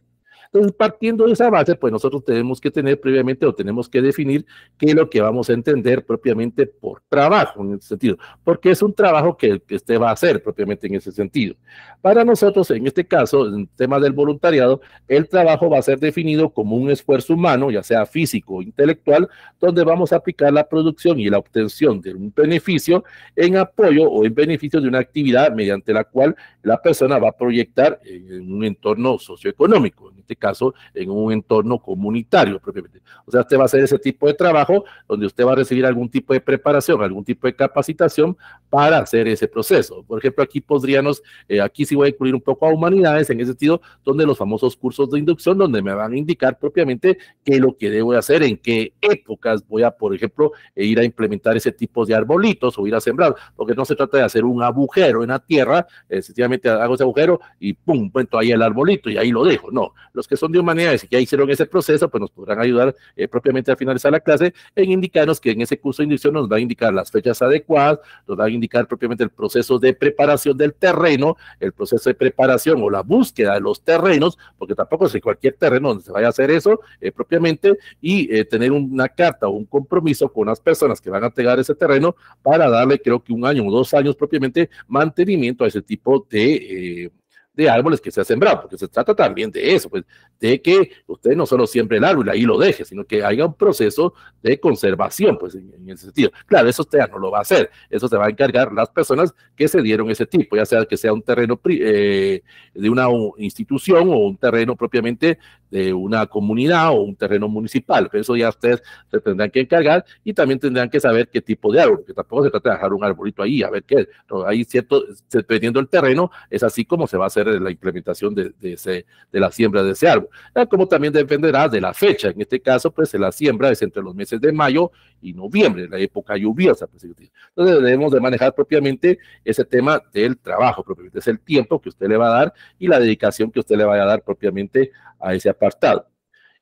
Entonces, partiendo de esa base, pues nosotros tenemos que tener previamente o tenemos que definir qué es lo que vamos a entender propiamente por trabajo, en ese sentido, porque es un trabajo que, usted va a hacer propiamente en ese sentido. Para nosotros, en este caso, en tema del voluntariado, el trabajo va a ser definido como un esfuerzo humano, ya sea físico o intelectual, donde vamos a aplicar la producción y la obtención de un beneficio en apoyo o en beneficio de una actividad mediante la cual la persona va a proyectar en un entorno socioeconómico. Este caso en un entorno comunitario propiamente. O sea, usted va a hacer ese tipo de trabajo donde usted va a recibir algún tipo de preparación, algún tipo de capacitación para hacer ese proceso. Por ejemplo, aquí podríamos, eh, aquí sí voy a incluir un poco a humanidades en ese sentido, donde los famosos cursos de inducción, donde me van a indicar propiamente qué es lo que debo hacer, en qué épocas voy a, por ejemplo, eh, ir a implementar ese tipo de arbolitos o ir a sembrar, porque no se trata de hacer un agujero en la tierra, eh, sencillamente hago ese agujero y pum, cuento ahí el arbolito y ahí lo dejo. No, los que son de humanidades y que ya hicieron ese proceso, pues nos podrán ayudar eh, propiamente a finalizar la clase en indicarnos que en ese curso de inducción nos va a indicar las fechas adecuadas, nos va a indicar propiamente el proceso de preparación del terreno, el proceso de preparación o la búsqueda de los terrenos, porque tampoco es en cualquier terreno donde se vaya a hacer eso eh, propiamente y eh, tener una carta o un compromiso con las personas que van a pegar ese terreno para darle creo que un año o dos años propiamente mantenimiento a ese tipo de de árboles que se ha sembrado, porque se trata también de eso, pues, de que usted no solo siembre el árbol y ahí lo deje, sino que haya un proceso de conservación, pues en, ese sentido. Claro, eso usted ya no lo va a hacer, eso se va a encargar las personas que se dieron ese tipo, ya sea que sea un terreno eh, de una institución o un terreno propiamente de una comunidad o un terreno municipal, pero pues, eso ya ustedes se tendrán que encargar y también tendrán que saber qué tipo de árbol, porque tampoco se trata de dejar un arbolito ahí, a ver qué, no, ahí cierto, dependiendo del terreno, es así como se va a hacer de la implementación de, ese, de la siembra de ese árbol. Ah, como también dependerá de la fecha. En este caso, pues la siembra es entre los meses de mayo y noviembre, la época lluviosa. Pues, entonces debemos de manejar propiamente ese tema del trabajo, propiamente es el tiempo que usted le va a dar y la dedicación que usted le vaya a dar propiamente a ese apartado.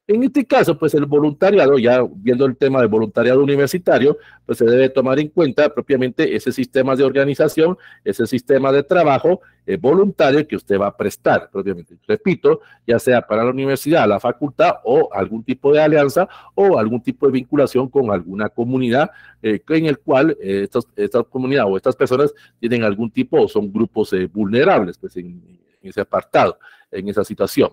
En este caso, pues el voluntariado, ya viendo el tema del voluntariado universitario, pues se debe tomar en cuenta propiamente ese sistema de organización, ese sistema de trabajo eh, voluntario que usted va a prestar propiamente. Repito, ya sea para la universidad, la facultad o algún tipo de alianza o algún tipo de vinculación con alguna comunidad eh, en el cual eh, esta comunidad o estas personas tienen algún tipo o son grupos vulnerables pues, en ese apartado, en esa situación.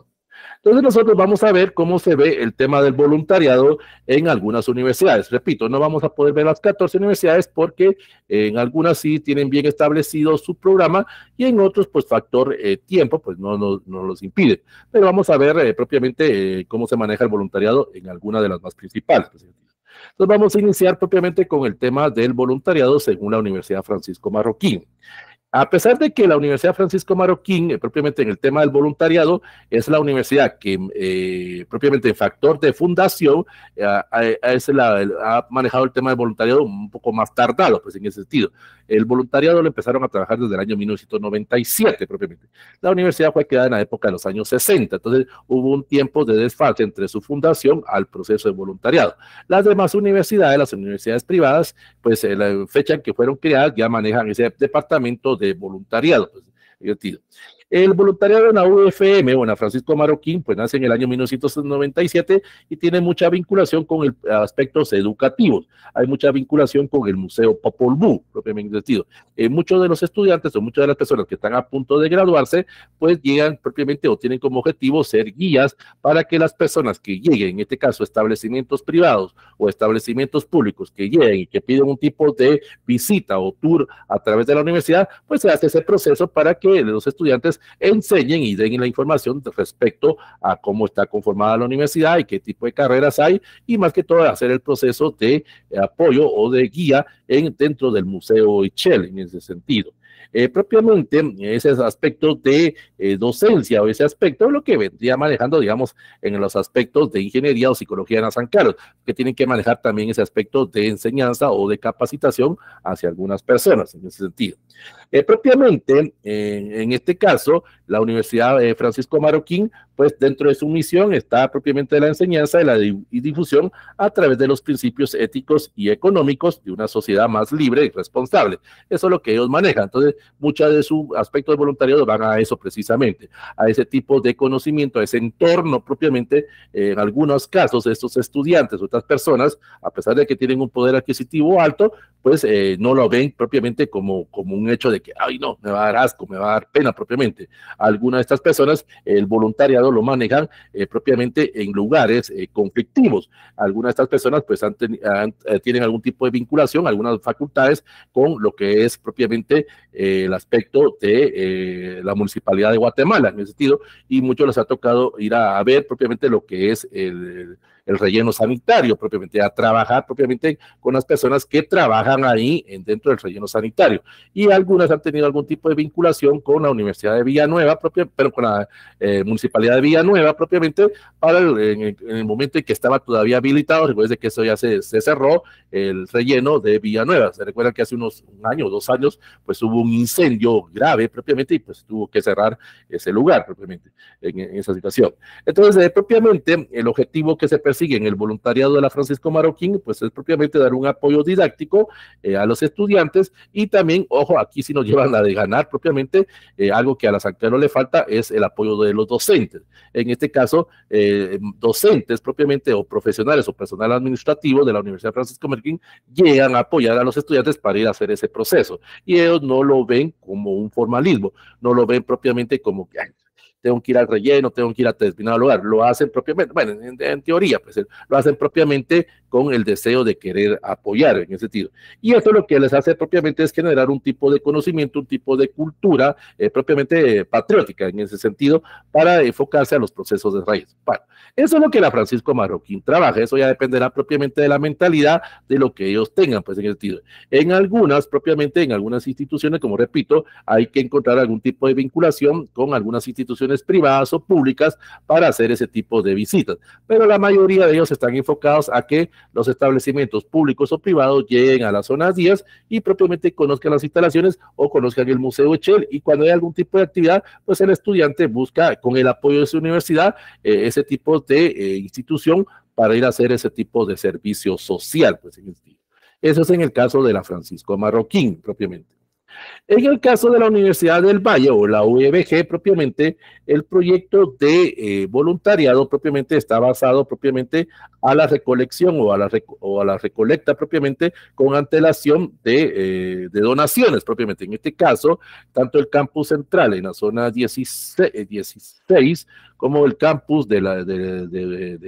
Entonces nosotros vamos a ver cómo se ve el tema del voluntariado en algunas universidades. Repito, no vamos a poder ver las 14 universidades porque eh, en algunas sí tienen bien establecido su programa y en otros pues factor eh, tiempo pues no, no, los impide. Pero vamos a ver eh, propiamente cómo se maneja el voluntariado en alguna de las más principales. Entonces vamos a iniciar propiamente con el tema del voluntariado según la Universidad Francisco Marroquín. A pesar de que la Universidad Francisco Marroquín, eh, propiamente en el tema del voluntariado, es la universidad que eh, propiamente en factor de fundación eh, ha manejado el tema del voluntariado un poco más tardado, pues en ese sentido. El voluntariado lo empezaron a trabajar desde el año 1997 propiamente. La universidad fue creada en la época de los años 60, entonces hubo un tiempo de desfase entre su fundación al proceso de voluntariado. Las demás universidades, las universidades privadas, pues en eh, la fecha en que fueron creadas ya manejan ese departamento de voluntariado. Pues, el voluntariado en la UFM, bueno, Francisco Marroquín, pues nace en el año 1997 y tiene mucha vinculación con el, aspectos educativos. Hay mucha vinculación con el Museo Popol Vuh, propiamente dicho. Eh, muchos de los estudiantes o muchas de las personas que están a punto de graduarse, pues llegan propiamente o tienen como objetivo ser guías para que las personas que lleguen, en este caso establecimientos privados o establecimientos públicos que lleguen y que piden un tipo de visita o tour a través de la universidad, pues se hace ese proceso para que los estudiantes enseñen y den la información respecto a cómo está conformada la universidad y qué tipo de carreras hay y más que todo hacer el proceso de eh, apoyo o de guía en, dentro del Museo ICHEL, en ese sentido. Eh, propiamente ese aspecto de eh, docencia o ese aspecto es lo que vendría manejando, digamos, en los aspectos de ingeniería o psicología en San Carlos, que tienen que manejar también ese aspecto de enseñanza o de capacitación hacia algunas personas en ese sentido. Eh, propiamente, eh, en este caso, la Universidad eh, Francisco Marroquín, pues dentro de su misión está propiamente la enseñanza y la difusión a través de los principios éticos y económicos de una sociedad más libre y responsable. Eso es lo que ellos manejan. Entonces, muchos de sus aspectos de voluntariado van a eso precisamente, a ese tipo de conocimiento, a ese entorno propiamente, en algunos casos, estos estudiantes, otras personas, a pesar de que tienen un poder adquisitivo alto, pues no lo ven propiamente como, como un hecho de que, ay no, me va a dar asco, me va a dar pena propiamente. Algunas de estas personas, el voluntariado lo manejan eh, propiamente en lugares eh, conflictivos. Algunas de estas personas pues han eh, tienen algún tipo de vinculación, algunas facultades con lo que es propiamente el aspecto de la municipalidad de Guatemala en ese sentido, y muchos les ha tocado ir a, ver propiamente lo que es el el relleno sanitario, propiamente, a trabajar propiamente con las personas que trabajan ahí en, dentro del relleno sanitario. Y algunas han tenido algún tipo de vinculación con la Universidad de Villanueva, propia, pero con la eh, Municipalidad de Villanueva, propiamente, para en, el momento en que estaba todavía habilitado, después de que eso ya se, cerró, el relleno de Villanueva. Se recuerda que hace unos años, año, dos años, pues hubo un incendio grave propiamente y pues tuvo que cerrar ese lugar propiamente en, esa situación. Entonces, eh, propiamente, el objetivo que se presentó siguen el voluntariado de la Francisco Marroquín, pues es propiamente dar un apoyo didáctico eh, a los estudiantes y también, ojo, aquí si nos <laughs> llevan la de ganar propiamente, eh, algo que a la no le falta es el apoyo de los docentes. En este caso, eh, docentes propiamente o profesionales o personal administrativo de la Universidad Francisco Marroquín llegan a apoyar a los estudiantes para ir a hacer ese proceso y ellos no lo ven como un formalismo, no lo ven propiamente como que hay tengo que ir al relleno, tengo que ir a determinado lugar. Lo hacen propiamente, bueno, en, en teoría, pues lo hacen propiamente con el deseo de querer apoyar en ese sentido. Y esto lo que les hace propiamente es generar un tipo de conocimiento, un tipo de cultura eh, propiamente eh, patriótica en ese sentido para enfocarse a los procesos de raíz. Bueno, eso es lo que la Francisco Marroquín trabaja, eso ya dependerá propiamente de la mentalidad de lo que ellos tengan, pues en ese sentido. En algunas, propiamente en algunas instituciones, como repito, hay que encontrar algún tipo de vinculación con algunas instituciones privadas o públicas para hacer ese tipo de visitas. Pero la mayoría de ellos están enfocados a que los establecimientos públicos o privados lleguen a las zonas 10 y propiamente conozcan las instalaciones o conozcan el Museo Echel. Y cuando hay algún tipo de actividad, pues el estudiante busca con el apoyo de su universidad eh, ese tipo de eh, institución para ir a hacer ese tipo de servicio social. Pues, este Eso es en el caso de la Francisco Marroquín, propiamente. En el caso de la Universidad del Valle o la UEBG propiamente, el proyecto de eh, voluntariado propiamente está basado propiamente a la recolección o a la, recolecta propiamente con antelación eh, de, donaciones propiamente. En este caso, tanto el campus central en la zona 16 como el campus de, la, de,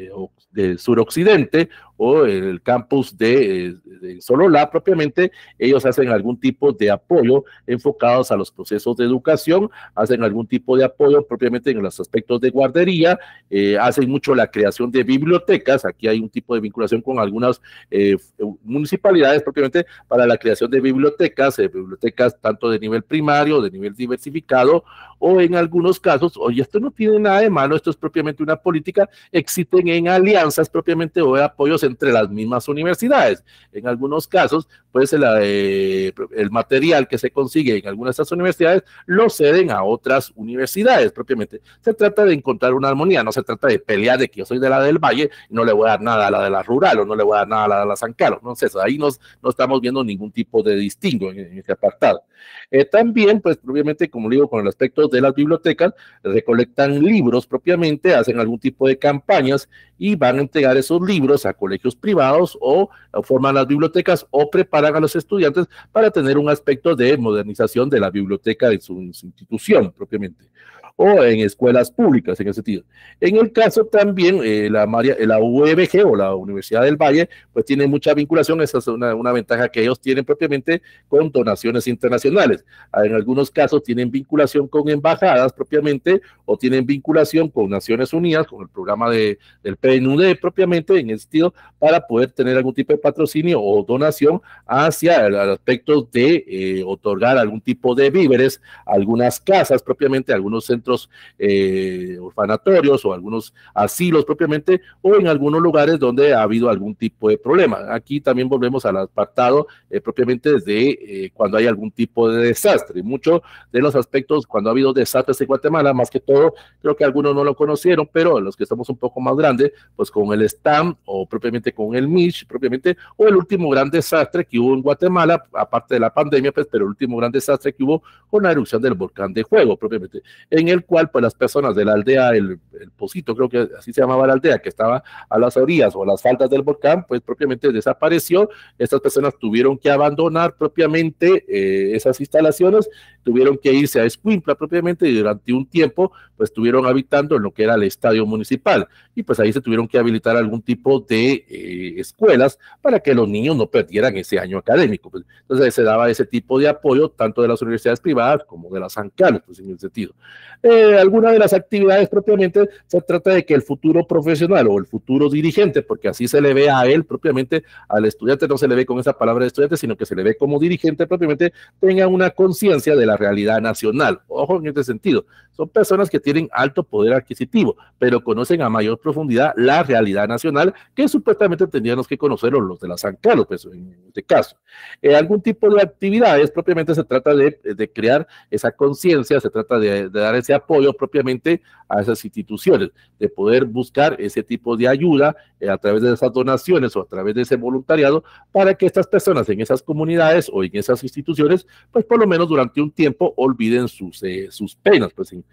de, suroccidente o el campus de, Solola propiamente, ellos hacen algún tipo de apoyo enfocados a los procesos de educación, hacen algún tipo de apoyo propiamente en los aspectos de guardería, eh, hacen mucho la creación de bibliotecas, aquí hay un tipo de vinculación con algunas eh, municipalidades propiamente para la creación de bibliotecas, eh, bibliotecas tanto de nivel primario, de nivel diversificado o en algunos casos, oye, esto no tiene nada de malo, esto es propiamente una política, existen en alianzas propiamente o de apoyos entre las mismas universidades. En algunos casos, pues eh, el, material que se consigue en algunas de estas universidades lo ceden a otras universidades propiamente. Se trata de encontrar una armonía, no se trata de pelear de que yo soy de la del Valle y no le voy a dar nada a la de la rural o no le voy a dar nada a la de la San Carlos. No sé, ahí nos, no estamos viendo ningún tipo de distingo en este apartado. Eh, también, pues, propiamente como digo, con el aspecto de las bibliotecas, recolectan libros propiamente, hacen algún tipo de campañas y van a entregar esos libros a colegios privados o forman las bibliotecas o preparan a los estudiantes para tener un aspecto de modernización de la biblioteca de su institución propiamente o en escuelas públicas en ese sentido. En el caso también, eh, la, María eh, la e o la Universidad del Valle, pues tiene mucha vinculación, esa es una, una ventaja que ellos tienen propiamente con donaciones internacionales. Ah, en algunos casos tienen vinculación con embajadas propiamente o tienen vinculación con Naciones Unidas, con el programa de, del PNUD propiamente en ese sentido para poder tener algún tipo de patrocinio o donación hacia el, aspecto de eh, otorgar algún tipo de víveres, algunas casas propiamente, algunos centros eh, orfanatorios o algunos asilos propiamente, o en algunos lugares donde ha habido algún tipo de problema. Aquí también volvemos al apartado eh, propiamente de eh, cuando hay algún tipo de desastre. Muchos de los aspectos, cuando ha habido desastres en Guatemala, más que todo, creo que algunos no lo conocieron, pero los que estamos un poco más grandes, pues con el STAM o propiamente con el MISH, propiamente, o el último gran desastre que hubo en Guatemala, aparte de la pandemia, pues, pero el último gran desastre que hubo con la erupción del volcán de Juego, propiamente. En el cual pues las personas de la aldea, el, el creo que así se llamaba la aldea, que estaba a las orillas o a las faldas del volcán, pues propiamente desapareció, estas personas tuvieron que abandonar propiamente eh, esas instalaciones tuvieron que irse a Escuimpla propiamente y durante un tiempo pues estuvieron habitando en lo que era el estadio municipal y pues ahí se tuvieron que habilitar algún tipo de eh, escuelas para que los niños no perdieran ese año académico. Pues. entonces se daba ese tipo de apoyo tanto de las universidades privadas como de las San pues en ese sentido. Eh, algunas de las actividades propiamente se trata de que el futuro profesional o el futuro dirigente, porque así se le ve a él propiamente, al estudiante no se le ve con esa palabra de estudiante, sino que se le ve como dirigente propiamente, tenga una conciencia de la la realidad nacional. Ojo en este sentido. Son personas que tienen alto poder adquisitivo, pero conocen a mayor profundidad la realidad nacional que supuestamente tendríamos que conocer los de la San Carlos, pues, en este caso. Eh, algún tipo de actividades, propiamente se trata de, de crear esa conciencia, se trata de, dar ese apoyo propiamente a esas instituciones, de poder buscar ese tipo de ayuda eh, a través de esas donaciones o a través de ese voluntariado para que estas personas en esas comunidades o en esas instituciones, pues por lo menos durante un tiempo, tiempo olviden sus, eh, sus penas, pues en,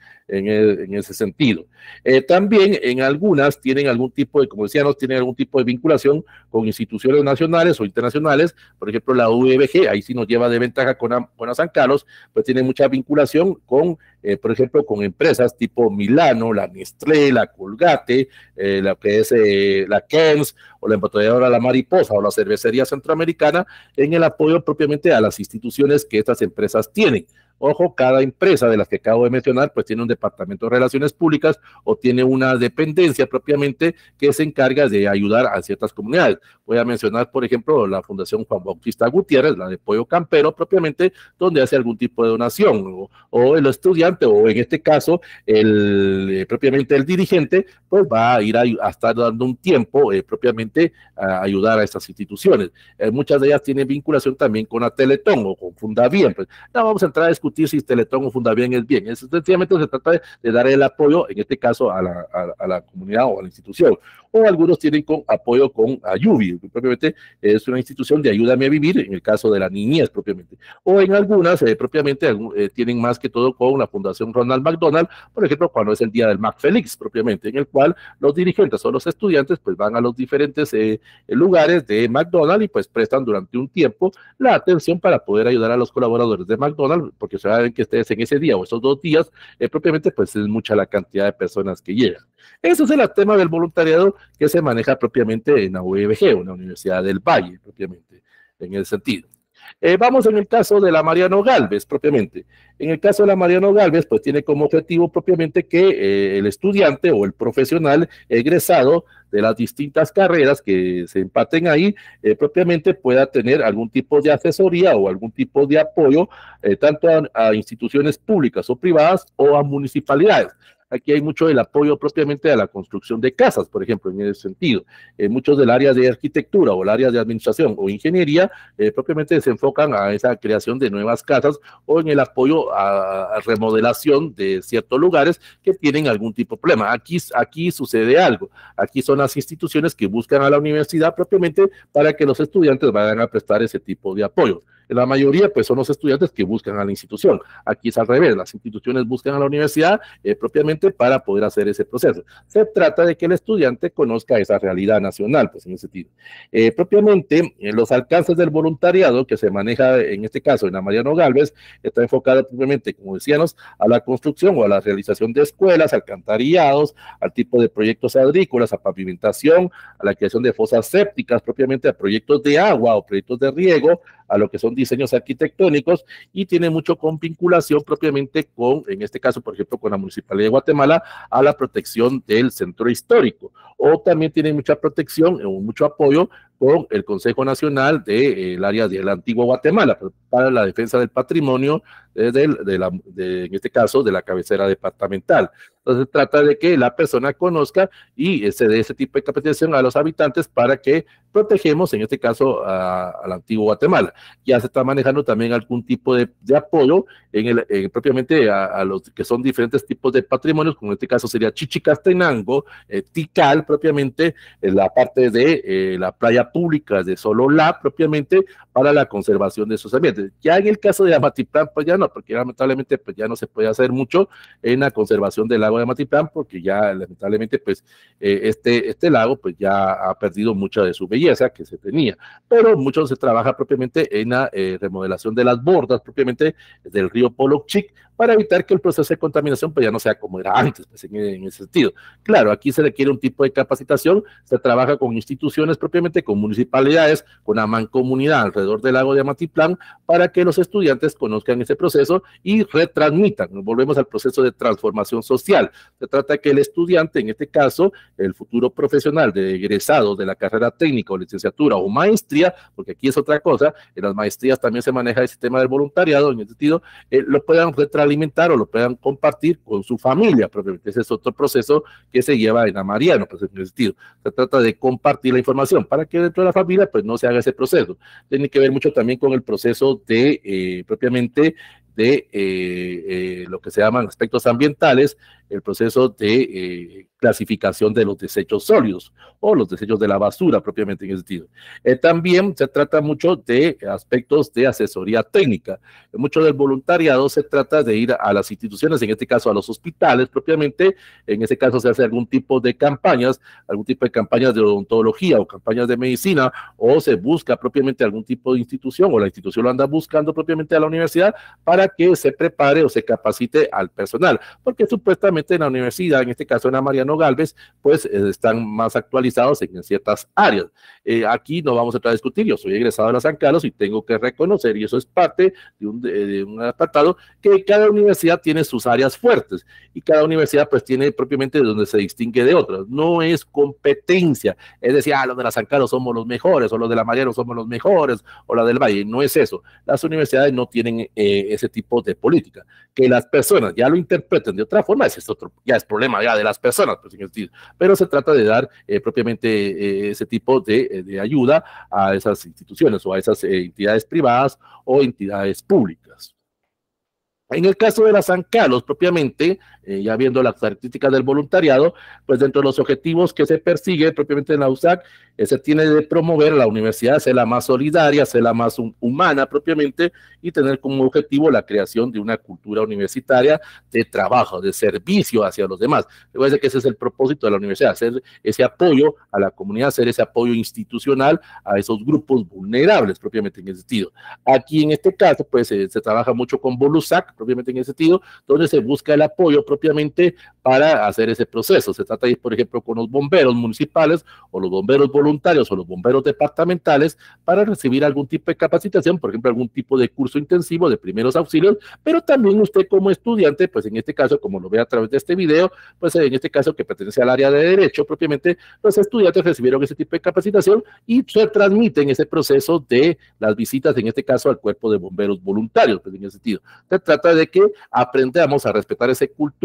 ese sentido. Eh, también en algunas tienen algún tipo de, como decíamos, tienen algún tipo de vinculación con instituciones nacionales o internacionales, por ejemplo la UBG e ahí sí nos lleva de ventaja con, con San Carlos, pues tiene mucha vinculación con eh, por ejemplo, con empresas tipo Milano, la Nestlé, la Colgate, eh, la que es eh, la Kens, o la embotelladora La Mariposa o la cervecería centroamericana, en el apoyo propiamente a las instituciones que estas empresas tienen. Ojo, cada empresa de las que acabo de mencionar, pues tiene un departamento de relaciones públicas o tiene una dependencia propiamente que se encarga de ayudar a ciertas comunidades. Voy a mencionar, por ejemplo, la Fundación Juan Bautista Gutiérrez, la de Pollo Campero propiamente, donde hace algún tipo de donación, o, el estudiante, o en este caso, el, eh, propiamente el dirigente, pues va a ir a, estar dando un tiempo eh, propiamente a ayudar a estas instituciones. Eh, muchas de ellas tienen vinculación también con la Teletón o con Fundavien. Pues, no vamos a entrar a discutir si si Teletón o bien es bien. Es, sencillamente se trata de, dar el apoyo, en este caso, a la, a la comunidad o a la institución o algunos tienen con apoyo con Ayubi, que propiamente es una institución de ayúdame a vivir, en el caso de la niñez propiamente. O en algunas, eh, propiamente, eh, tienen más que todo con la Fundación Ronald McDonald, por ejemplo, cuando es el día del Mac Félix, propiamente, en el cual los dirigentes o los estudiantes pues van a los diferentes eh, lugares de McDonald y pues prestan durante un tiempo la atención para poder ayudar a los colaboradores de McDonald, porque saben que ustedes en ese día o esos dos días, propiamente, pues es mucha la cantidad de personas que llegan. Eso es el tema del voluntariado que se maneja propiamente en la en la universidad del Valle, propiamente, en el sentido. Eh, vamos en el caso de la Mariano Galvez, propiamente. En el caso de la Mariano Galvez, pues tiene como objetivo propiamente que eh, el estudiante o el profesional egresado de las distintas carreras que se empaten ahí, eh, propiamente pueda tener algún tipo de asesoría o algún tipo de apoyo, tanto a instituciones públicas o privadas o a municipalidades aquí hay mucho del apoyo propiamente a la construcción de casas, por ejemplo, en ese sentido. Eh, muchos del área de arquitectura o el área de administración o ingeniería eh, propiamente se enfocan a esa creación de nuevas casas o en el apoyo a, remodelación de ciertos lugares que tienen algún tipo de problema. Aquí, aquí sucede algo. Aquí son las instituciones que buscan a la universidad propiamente para que los estudiantes vayan a prestar ese tipo de apoyo. La mayoría, pues, son los estudiantes que buscan a la institución. Aquí es al revés, las instituciones buscan a la universidad eh, propiamente para poder hacer ese proceso. Se trata de que el estudiante conozca esa realidad nacional, pues, en ese sentido. Eh, propiamente, eh, los alcances del voluntariado que se maneja en este caso en la Mariano Galvez está enfocado propiamente, como decíamos, a la construcción o a la realización de escuelas, alcantarillados, al tipo de proyectos agrícolas, a pavimentación, a la creación de fosas sépticas, propiamente a proyectos de agua o proyectos de riego, a lo que son diseños arquitectónicos y tiene mucho con vinculación propiamente con, en este caso, por ejemplo, con la Municipalidad de Guatemala, a la protección del centro histórico. O también tiene mucha protección o mucho apoyo con el Consejo Nacional del eh, área de la antigua Guatemala pues, para la defensa del patrimonio, eh, de la, en este caso, de la cabecera departamental. Entonces trata de que la persona conozca y eh, se dé ese tipo de capacitación a los habitantes para que protegemos, en este caso, a, Antiguo antigua Guatemala. Ya se está manejando también algún tipo de, apoyo en el, propiamente a, los que son diferentes tipos de patrimonios, como en este caso sería Chichicastenango, eh, Tical, propiamente, la parte de la playa públicas de solo la propiamente para la conservación de esos ambientes. Ya en el caso de Amatitlán, pues ya no, porque lamentablemente pues ya no se puede hacer mucho en la conservación del lago de Amatitlán, porque ya lamentablemente pues eh, este, este lago pues ya ha perdido mucha de su belleza que se tenía, pero mucho se trabaja propiamente en la eh, remodelación de las bordas propiamente del río Polochic, para evitar que el proceso de contaminación pues ya no sea como era antes pues, en ese sentido. Claro, aquí se requiere un tipo de capacitación, se trabaja con instituciones propiamente con municipalidades con la mancomunidad alrededor del lago de Amatitlán para que los estudiantes conozcan ese proceso y retransmitan. nos Volvemos al proceso de transformación social. Se trata de que el estudiante, en este caso, el futuro profesional de egresado de la carrera técnica o licenciatura o maestría, porque aquí es otra cosa, en las maestrías también se maneja el sistema del voluntariado, en este sentido, eh, lo puedan retroalimentar o lo puedan compartir con su familia, porque ese es otro proceso que se lleva en Amariano, pues en este sentido, se trata de compartir la información para que dentro de la familia, pues no se haga ese proceso. Tiene que ver mucho también con el proceso de, eh, propiamente, de eh, eh, lo que se llaman aspectos ambientales, el proceso de clasificación de los desechos sólidos o los desechos de la basura propiamente en ese sentido. Eh, también se trata mucho de aspectos de asesoría técnica. Mucho del voluntariado se trata de ir a las instituciones, en este caso a los hospitales propiamente. En ese caso se hace algún tipo de campañas, algún tipo de campañas de odontología o campañas de medicina o se busca propiamente algún tipo de institución o la institución lo anda buscando propiamente a la universidad para que se prepare o se capacite al personal. Porque supuestamente en la universidad, en este caso en la Galvez, pues eh, están más actualizados en, ciertas áreas. Eh, aquí no vamos a a discutir, yo soy egresado de la San Carlos y tengo que reconocer, y eso es parte de un, de, apartado, que cada universidad tiene sus áreas fuertes y cada universidad pues tiene propiamente donde se distingue de otras. No es competencia, es decir, ah, los de la San Carlos somos los mejores, o los de la Mariano somos los mejores, o la del Valle, no es eso. Las universidades no tienen eh, ese tipo de política. Que las personas ya lo interpreten de otra forma, es otro ya es problema ya de las personas, pues, pero se trata de dar eh, propiamente eh, ese tipo de, eh, de, ayuda a esas instituciones o a esas entidades privadas o entidades públicas. En el caso de la San Carlos, propiamente, eh, ya viendo las características del voluntariado, pues dentro de los objetivos que se persigue propiamente en la USAC, eh, se tiene de promover la universidad, ser la más solidaria, ser la más humana propiamente y tener como objetivo la creación de una cultura universitaria de trabajo, de servicio hacia los demás. parece que ese es el propósito de la universidad, hacer ese apoyo a la comunidad, hacer ese apoyo institucional a esos grupos vulnerables propiamente en ese sentido. Aquí en este caso, pues eh, se trabaja mucho con BOLUSAC propiamente en ese sentido, donde se busca el apoyo propiamente para hacer ese proceso. Se trata por ejemplo, con los bomberos municipales o los bomberos voluntarios o los bomberos departamentales para recibir algún tipo de capacitación, por ejemplo, algún tipo de curso intensivo de primeros auxilios, pero también usted como estudiante, pues en este caso, como lo ve a través de este video, pues en este caso que pertenece al área de derecho propiamente, los estudiantes recibieron ese tipo de capacitación y se transmiten ese proceso de las visitas, en este caso al cuerpo de bomberos voluntarios, pues en ese sentido. Se trata de que aprendamos a respetar ese, culto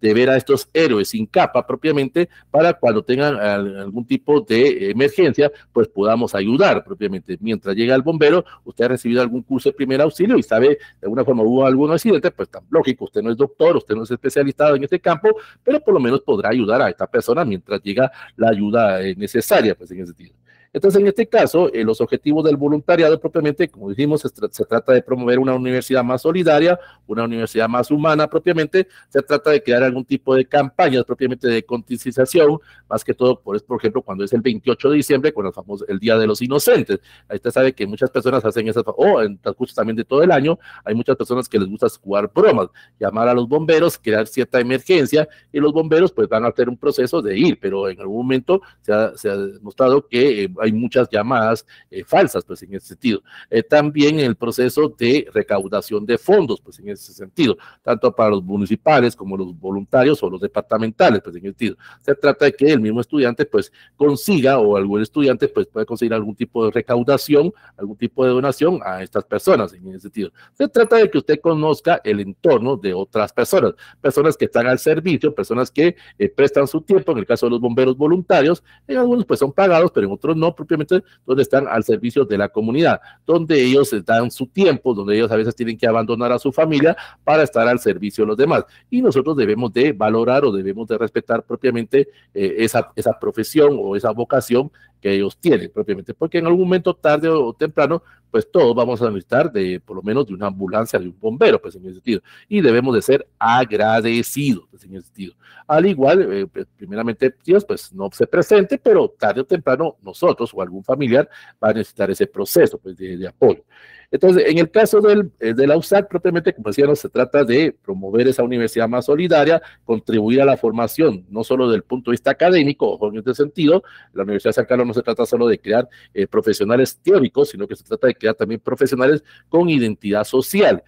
de ver a estos héroes sin capa propiamente para cuando tengan algún tipo de emergencia, pues podamos ayudar propiamente. Mientras llega el bombero, usted ha recibido algún curso de primer auxilio y sabe de alguna forma hubo algún accidente, pues tan lógico, usted no es doctor, usted no es especializado en este campo, pero por lo menos podrá ayudar a esta persona mientras llega la ayuda eh, necesaria, pues en ese sentido. Entonces, en este caso, eh, los objetivos del voluntariado propiamente, como dijimos, se, trata de promover una universidad más solidaria, una universidad más humana propiamente, se trata de crear algún tipo de campañas propiamente de concientización, más que todo, por, por ejemplo, cuando es el 28 de diciembre, con el famoso, el Día de los Inocentes. Ahí usted sabe que muchas personas hacen esas, o oh, en transcurso también de todo el año, hay muchas personas que les gusta jugar bromas, llamar a los bomberos, crear cierta emergencia, y los bomberos pues van a tener un proceso de ir, pero en algún momento se ha, se ha demostrado que... Eh, hay muchas llamadas eh, falsas, pues en ese sentido. Eh, también el proceso de recaudación de fondos, pues en ese sentido, tanto para los municipales como los voluntarios o los departamentales, pues en ese sentido. Se trata de que el mismo estudiante pues consiga o algún estudiante pues puede conseguir algún tipo de recaudación, algún tipo de donación a estas personas, en ese sentido. Se trata de que usted conozca el entorno de otras personas, personas que están al servicio, personas que eh, prestan su tiempo, en el caso de los bomberos voluntarios, en algunos pues son pagados, pero en otros no propiamente, donde están al servicio de la comunidad, donde ellos dan su tiempo, donde ellos a veces tienen que abandonar a su familia para estar al servicio de los demás. Y nosotros debemos de valorar o debemos de respetar propiamente eh, esa, esa profesión o esa vocación que ellos tienen propiamente, porque en algún momento, tarde o temprano, pues todos vamos a necesitar de por lo menos de una ambulancia, de un bombero, pues en ese sentido, y debemos de ser agradecidos, pues en ese sentido. Al igual, eh, pues, primeramente Dios, pues no se presente, pero tarde o temprano nosotros o algún familiar va a necesitar ese proceso pues, de apoyo. Entonces, en el caso del, eh, de la USAC, propiamente, como decía, no se trata de promover esa universidad más solidaria, contribuir a la formación, no solo desde el punto de vista académico, o en este sentido, la Universidad de San Carlos no se trata solo de crear eh, profesionales teóricos, sino que se trata de crear también profesionales con identidad social,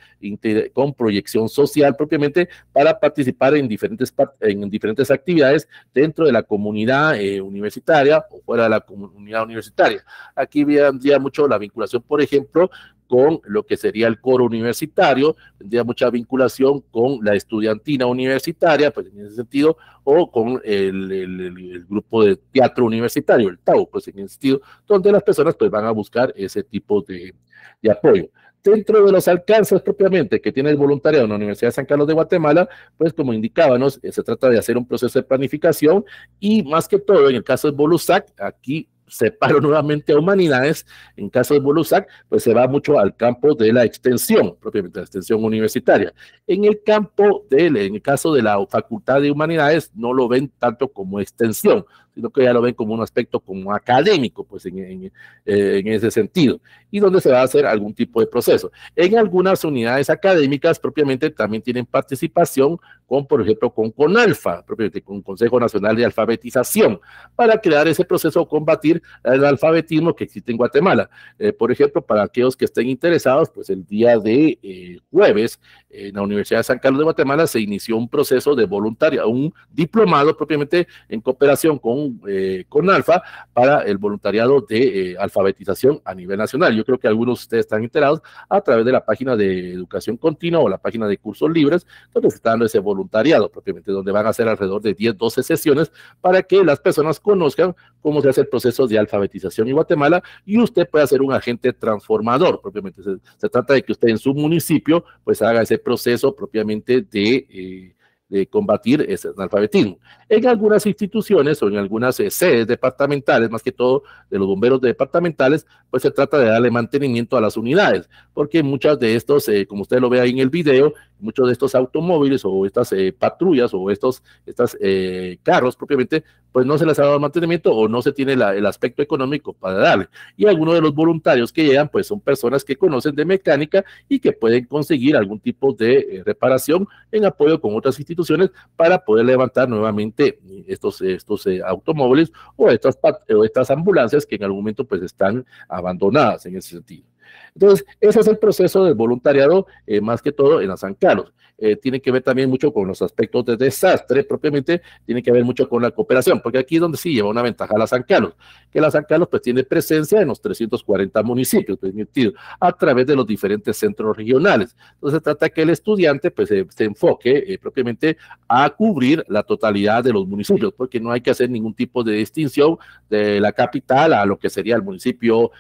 con proyección social propiamente, para participar en diferentes, en diferentes actividades dentro de la comunidad eh, universitaria o fuera de la comunidad universitaria. Aquí vendría mucho la vinculación, por ejemplo, con lo que sería el coro universitario, tendría mucha vinculación con la estudiantina universitaria, pues en ese sentido, o con el, grupo de teatro universitario, el TAU, pues en ese sentido, donde las personas pues van a buscar ese tipo de, de apoyo dentro de los alcances propiamente que tiene el voluntariado en la Universidad de San Carlos de Guatemala, pues como indicábamos, eh, se trata de hacer un proceso de planificación y más que todo, en el caso de Bolusac, aquí separo nuevamente a humanidades, en caso de Bolusac, pues se va mucho al campo de la extensión, propiamente la extensión universitaria. En el campo de en el caso de la Facultad de Humanidades, no lo ven tanto como extensión, sino que ya lo ven como un aspecto como académico, pues en, en eh, ese sentido, y donde se va a hacer algún tipo de proceso. En algunas unidades académicas propiamente también tienen participación con, por ejemplo, con CONALFA, con Consejo Nacional de Alfabetización, para crear ese proceso combatir el alfabetismo que existe en Guatemala. Eh, por ejemplo, para aquellos que estén interesados, pues el día de eh, jueves en la Universidad de San Carlos de Guatemala se inició un proceso de voluntaria, un diplomado propiamente en cooperación con, eh, con Alfa para el voluntariado de alfabetización a nivel nacional. Yo creo que algunos de ustedes están enterados a través de la página de educación continua o la página de cursos libres, donde se está dando ese voluntariado voluntariado, propiamente, donde van a ser alrededor de 10, 12 sesiones para que las personas conozcan cómo se hace el proceso de alfabetización en Guatemala y usted pueda ser un agente transformador, propiamente. Se, trata de que usted en su municipio pues haga ese proceso propiamente de... Eh, de combatir ese analfabetismo. En algunas instituciones o en algunas eh, sedes departamentales, más que todo de los bomberos departamentales, pues se trata de darle mantenimiento a las unidades, porque muchas de estos, eh, como usted lo ve ahí en el video, muchos de estos automóviles o estas eh, patrullas o estos estas, eh, carros propiamente, pues no se les ha dado mantenimiento o no se tiene el aspecto económico para darle. Y algunos de los voluntarios que llegan, pues son personas que conocen de mecánica y que pueden conseguir algún tipo de eh, reparación en apoyo con otras instituciones para poder levantar nuevamente estos, estos automóviles o estas, o estas ambulancias que en algún momento pues están abandonadas en ese sentido. Entonces, ese es el proceso del voluntariado, eh, más que todo en la San Carlos. Eh, tiene que ver también mucho con los aspectos de desastre, propiamente, tiene que ver mucho con la cooperación, porque aquí es donde sí lleva una ventaja la San Carlos, que la San Carlos pues tiene presencia en los 340 municipios, permitido, pues, a través de los diferentes centros regionales. Entonces, trata que el estudiante pues se enfoque eh, propiamente a cubrir la totalidad de los municipios, porque no hay que hacer ningún tipo de distinción de la capital a lo que sería el municipio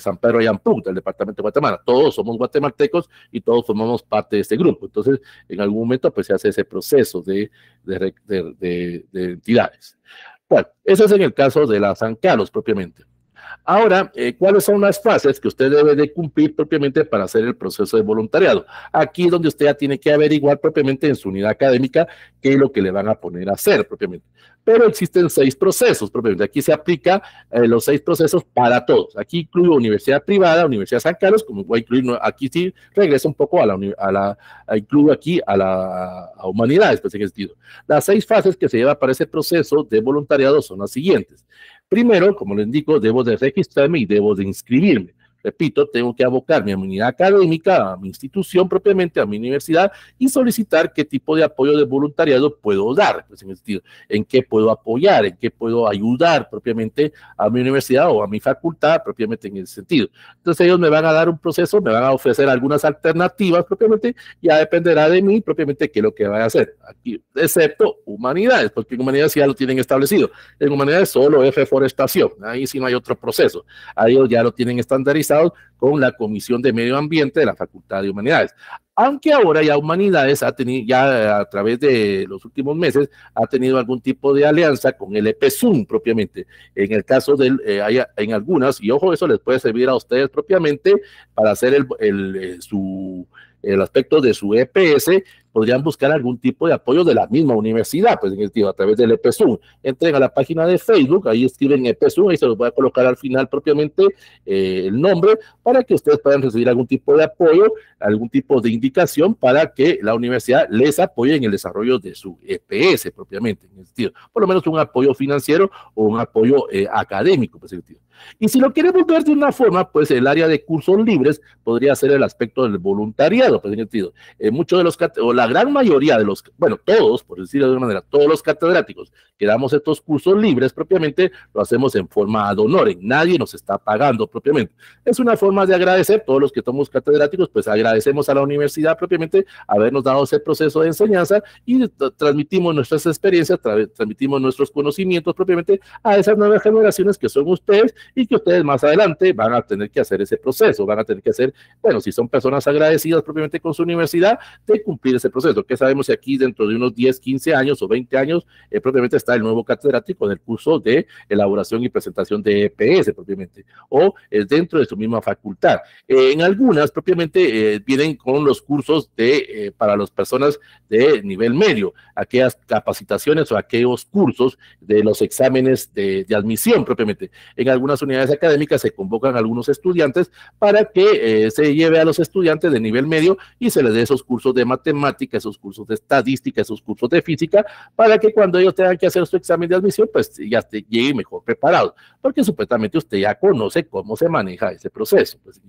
San Pedro Ayampú, del departamento Departamento de Guatemala. Todos somos guatemaltecos y todos formamos parte de este grupo. Entonces, en algún momento, pues se hace ese proceso de, de, de, entidades. Bueno, eso es en el caso de la San Carlos propiamente. Ahora, eh, ¿cuáles son las fases que usted debe de cumplir propiamente para hacer el proceso de voluntariado? Aquí es donde usted ya tiene que averiguar propiamente en su unidad académica qué es lo que le van a poner a hacer propiamente. Pero existen seis procesos propiamente. Aquí se aplica eh, los seis procesos para todos. Aquí incluyo universidad privada, Universidad San Carlos, como voy a incluir, aquí sí regreso un poco a la, a la incluyo aquí a la humanidades, pues, ese sentido. Las seis fases que se lleva para ese proceso de voluntariado son las siguientes. Primero, como les indico, debo de registrarme y debo de inscribirme. Repito, tengo que abocar mi unidad académica a mi institución propiamente, a mi universidad, y solicitar qué tipo de apoyo de voluntariado puedo dar, pues, en, sentido, en qué puedo apoyar, en qué puedo ayudar propiamente a mi universidad o a mi facultad propiamente en ese sentido. Entonces ellos me van a dar un proceso, me van a ofrecer algunas alternativas propiamente, ya dependerá de mí propiamente qué es lo que van a hacer, aquí, excepto humanidades, porque en humanidades ya lo tienen establecido. En humanidades solo es forestación ahí sí no hay otro proceso, ahí ya lo tienen estandarizado con la Comisión de Medio Ambiente de la Facultad de Humanidades. Aunque ahora ya Humanidades ha tenido, ya eh, a través de los últimos meses, ha tenido algún tipo de alianza con el EPSUM propiamente. En el caso del, eh, en algunas, y ojo, eso les puede servir a ustedes propiamente para hacer el, el eh, su el aspecto de su EPS, podrían buscar algún tipo de apoyo de la misma universidad, pues en el tío, a través del EPSU Entren a la página de Facebook, ahí escriben EPSU y se los voy a colocar al final propiamente eh, el nombre, para que ustedes puedan recibir algún tipo de apoyo, algún tipo de indicación para que la universidad les apoye en el desarrollo de su EPS propiamente, en el sentido, por lo menos un apoyo financiero o un apoyo eh, académico, pues en el sentido. Y si lo queremos ver de una forma, pues el área de cursos libres podría ser el aspecto del voluntariado, pues, en sentido. Eh, muchos de los, o la gran mayoría de los, bueno, todos, por decirlo de una manera, todos los catedráticos que damos estos cursos libres propiamente, lo hacemos en forma ad honorem. Nadie nos está pagando propiamente. Es una forma de agradecer, todos los que somos catedráticos, pues agradecemos a la universidad propiamente habernos dado ese proceso de enseñanza y transmitimos nuestras experiencias, transmitimos nuestros conocimientos propiamente a esas nuevas generaciones que son ustedes y que ustedes más adelante van a tener que hacer ese proceso, van a tener que hacer, bueno, si son personas agradecidas propiamente con su universidad, de cumplir ese proceso, que sabemos si aquí dentro de unos 10, 15 años o 20 años, eh, propiamente está el nuevo catedrático en el curso de elaboración y presentación de EPS propiamente, o es eh, dentro de su misma facultad. Eh, en algunas propiamente vienen con los cursos de, para las personas de nivel medio, aquellas capacitaciones o aquellos cursos de los exámenes de admisión propiamente. En algunas unidades académicas se convocan algunos estudiantes para que eh, se lleve a los estudiantes de nivel medio y se les dé esos cursos de matemática, esos cursos de estadística, esos cursos de física, para que cuando ellos tengan que hacer su examen de admisión, pues ya esté llegue mejor preparado, porque supuestamente usted ya conoce cómo se maneja ese proceso, pues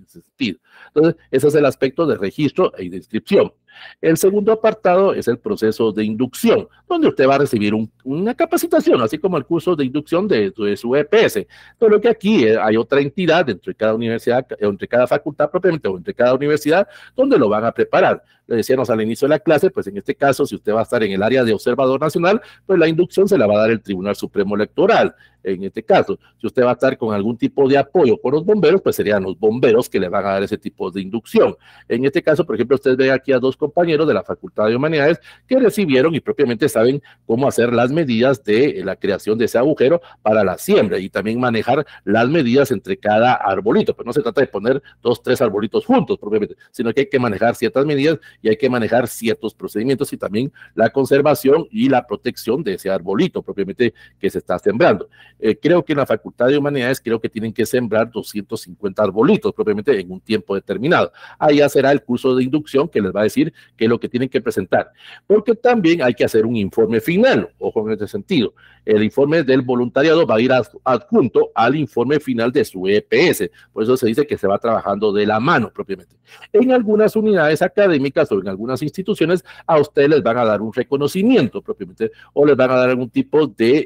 Entonces, ese es el aspecto de registro e de inscripción. El segundo apartado es el proceso de inducción, donde usted va a recibir una capacitación, así como el curso de inducción de, su EPS. Pero que aquí eh, hay otra entidad dentro de cada universidad, eh, entre cada facultad propiamente o entre cada universidad, donde lo van a preparar le decíamos al inicio de la clase, pues en este caso, si usted va a estar en el área de observador nacional, pues la inducción se la va a dar el Tribunal Supremo Electoral, en este caso. Si usted va a estar con algún tipo de apoyo por los bomberos, pues serían los bomberos que le van a dar ese tipo de inducción. En este caso, por ejemplo, usted ve aquí a dos compañeros de la Facultad de Humanidades que recibieron y propiamente saben cómo hacer las medidas de eh, la creación de ese agujero para la siembra y también manejar las medidas entre cada arbolito. Pero pues, no se trata de poner dos, tres arbolitos juntos, propiamente, sino que hay que manejar ciertas medidas y hay que manejar ciertos procedimientos y también la conservación y la protección de ese arbolito propiamente que se está sembrando. Eh, creo que en la Facultad de Humanidades creo que tienen que sembrar 250 arbolitos propiamente en un tiempo determinado. Allá será el curso de inducción que les va a decir qué es lo que tienen que presentar, porque también hay que hacer un informe final, ojo en este sentido. El informe del voluntariado va a ir adjunto al informe final de su EPS, por eso se dice que se va trabajando de la mano propiamente. En algunas unidades académicas o en algunas instituciones, a ustedes les van a dar un reconocimiento propiamente o les van a dar algún tipo de,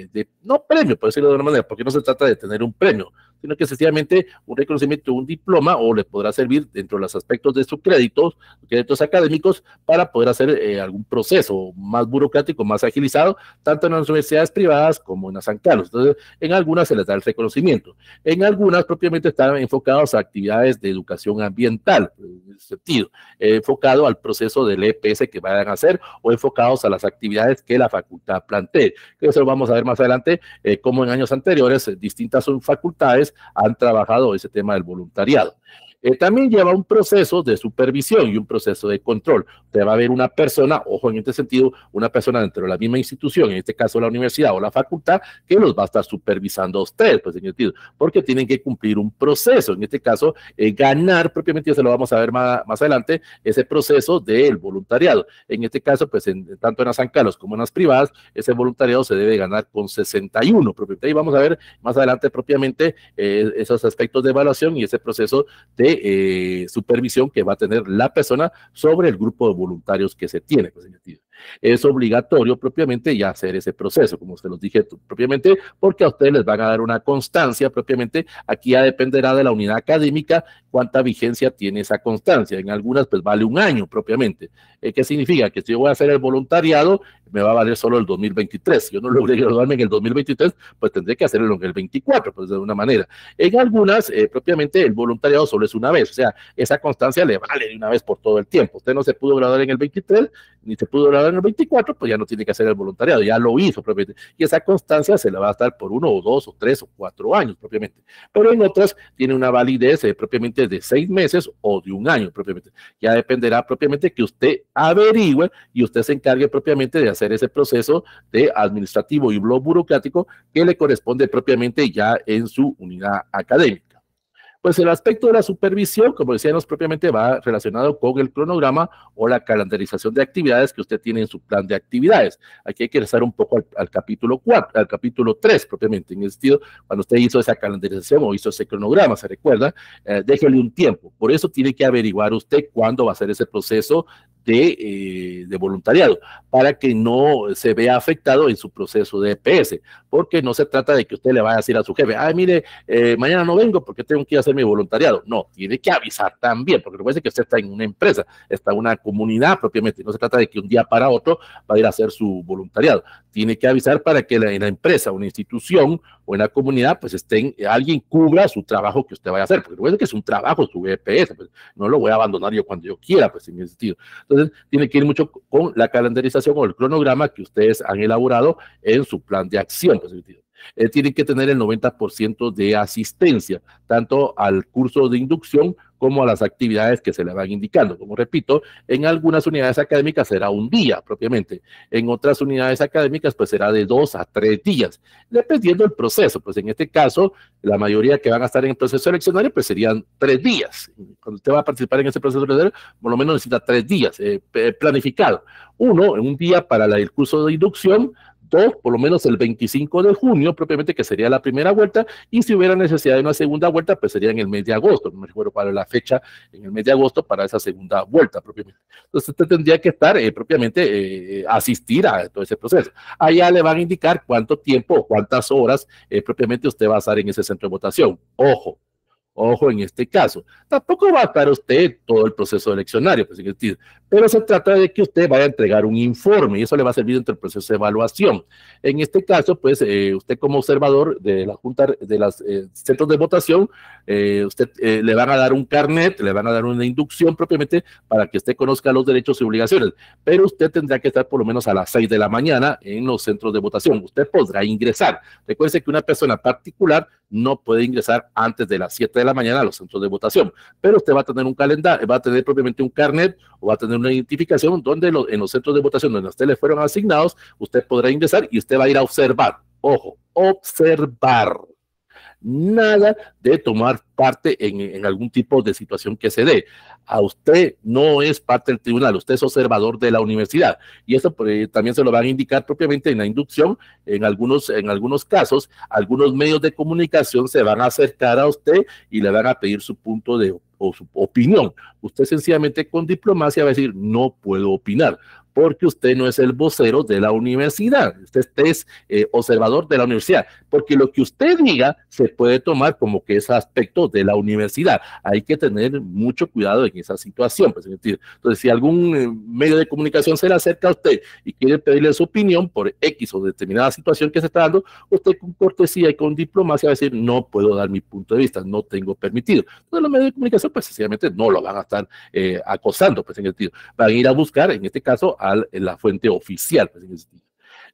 eh, de no premio, por decirlo de una manera, porque no se trata de tener un premio, sino que sencillamente un reconocimiento, un diploma, o le podrá servir dentro de los aspectos de sus créditos, créditos académicos, para poder hacer eh, algún proceso más burocrático, más agilizado, tanto en las universidades privadas como en las San Carlos. Entonces, en algunas se les da el reconocimiento, en algunas propiamente están enfocados a actividades de educación ambiental, en ese sentido, eh, enfocado al proceso del EPS que vayan a hacer o enfocados a las actividades que la facultad plantee. Eso lo vamos a ver más adelante, eh, como en años anteriores, distintas facultades han trabajado ese tema del voluntariado. Eh, también lleva un proceso de supervisión y un proceso de control va a ver una persona, ojo en este sentido, una persona dentro de la misma institución, en este caso la universidad o la facultad, que los va a estar supervisando a ustedes, pues en este sentido, porque tienen que cumplir un proceso, en este caso, eh, ganar propiamente, eso lo vamos a ver más, adelante, ese proceso del voluntariado. En este caso, pues en, tanto en las San Carlos como en las privadas, ese voluntariado se debe ganar con 61 propiamente. Y vamos a ver más adelante propiamente eh, esos aspectos de evaluación y ese proceso de eh, supervisión que va a tener la persona sobre el grupo de voluntariado voluntarios que se tiene pues, es obligatorio propiamente ya hacer ese proceso, como se los dije propiamente, porque a ustedes les van a dar una constancia propiamente. Aquí ya dependerá de la unidad académica cuánta vigencia tiene esa constancia. En algunas pues vale un año propiamente. Eh, ¿Qué significa? Que si yo voy a hacer el voluntariado, me va a valer solo el 2023. Si yo no logré graduarme en el 2023, pues tendré que hacerlo en el 24, pues de una manera. En algunas, eh, propiamente, el voluntariado solo es una vez. O sea, esa constancia le vale de una vez por todo el tiempo. Usted no se pudo graduar en el 23, ni se pudo graduar en el 24, pues ya no tiene que hacer el voluntariado, ya lo hizo propiamente. Y esa constancia se la va a estar por uno o dos o tres o cuatro años propiamente. Pero en otras tiene una validez eh, propiamente de seis meses o de un año propiamente. Ya dependerá propiamente que usted averigüe y usted se encargue propiamente de hacer ese proceso de administrativo y blog burocrático que le corresponde propiamente ya en su unidad académica pues el aspecto de la supervisión, como decíamos propiamente, va relacionado con el cronograma o la calendarización de actividades que usted tiene en su plan de actividades. Aquí hay que regresar un poco al, capítulo 4, al capítulo 3 propiamente, en el sentido, cuando usted hizo esa calendarización o hizo ese cronograma, ¿se recuerda? Eh, déjele un tiempo. Por eso tiene que averiguar usted cuándo va a ser ese proceso eh, de, voluntariado para que no se vea afectado en su proceso de EPS, porque no se trata de que usted le vaya a decir a su jefe, ay, mire, eh, mañana no vengo porque tengo que ir a hacer mi voluntariado. No, tiene que avisar también, porque recuerde que usted está en una empresa, está en una comunidad propiamente, no se trata de que un día para otro va a ir a hacer su voluntariado. Tiene que avisar para que en la empresa, una institución o en la comunidad, pues estén, alguien cubra su trabajo que usted vaya a hacer, porque recuerde que es un trabajo su EPS, pues no lo voy a abandonar yo cuando yo quiera, pues en ese sentido. Entonces, entonces, tiene que ir mucho con la calendarización o el cronograma que ustedes han elaborado en su plan de acción. Pues, eh, tienen que tener el 90% de asistencia, tanto al curso de inducción como a las actividades que se le van indicando. Como repito, en algunas unidades académicas será un día propiamente, en otras unidades académicas pues será de dos a tres días, dependiendo del proceso. Pues en este caso, la mayoría que van a estar en el proceso eleccionario pues serían tres días. Cuando usted va a participar en ese proceso eleccionario, por lo menos necesita tres días eh, eh planificado. Uno, un día para el curso de inducción, o por lo menos el 25 de junio, propiamente que sería la primera vuelta, y si hubiera necesidad de una segunda vuelta, pues sería en el mes de agosto, no me acuerdo para la fecha, en el mes de agosto para esa segunda vuelta propiamente. Entonces usted tendría que estar eh, propiamente eh, eh, asistir a todo ese proceso. Allá le van a indicar cuánto tiempo, cuántas horas propiamente usted va a estar en ese centro de votación. Ojo, ojo en este caso. Tampoco va a estar usted todo el proceso eleccionario, pues, pero se trata de que usted vaya a entregar un informe y eso le va a servir entre el proceso de evaluación. En este caso, pues eh, usted como observador de la Junta de los eh, centros de votación, eh, usted le van a dar un carnet, le van a dar una inducción propiamente para que usted conozca los derechos y obligaciones, pero usted tendrá que estar por lo menos a las 6 de la mañana en los centros de votación. Usted podrá ingresar. Recuerde que una persona particular no puede ingresar antes de las 7 de la mañana a los centros de votación, pero usted va a tener un calendario, va a tener propiamente un carnet o va a tener un identificación donde en los centros de votación donde usted le fueron asignados, usted podrá ingresar y usted va a ir a observar. Ojo, observar. Nada de tomar parte en, algún tipo de situación que se dé. A usted no es parte del tribunal, usted es observador de la universidad. Y eso pues, eh, también se lo van a indicar propiamente en la inducción. En algunos, en algunos casos, algunos medios de comunicación se van a acercar a usted y le van a pedir su punto de su opinión. Usted sencillamente con diplomacia va a decir, no puedo opinar porque usted no es el vocero de la universidad, usted es eh, observador de la universidad, porque lo que usted diga se puede tomar como que es aspecto de la universidad. Hay que tener mucho cuidado en esa situación. Pues, entonces, si algún eh, medio de comunicación se le acerca a usted y quiere pedirle su opinión por X o determinada situación que se está dando, usted con cortesía y con diplomacia va a decir, no puedo dar mi punto de vista, no tengo permitido. Entonces, los medios de comunicación, pues, sencillamente no lo van a estar eh, acosando, pues, en el sentido, van a ir a buscar, en este caso, en la fuente oficial. Pues, en ese sentido.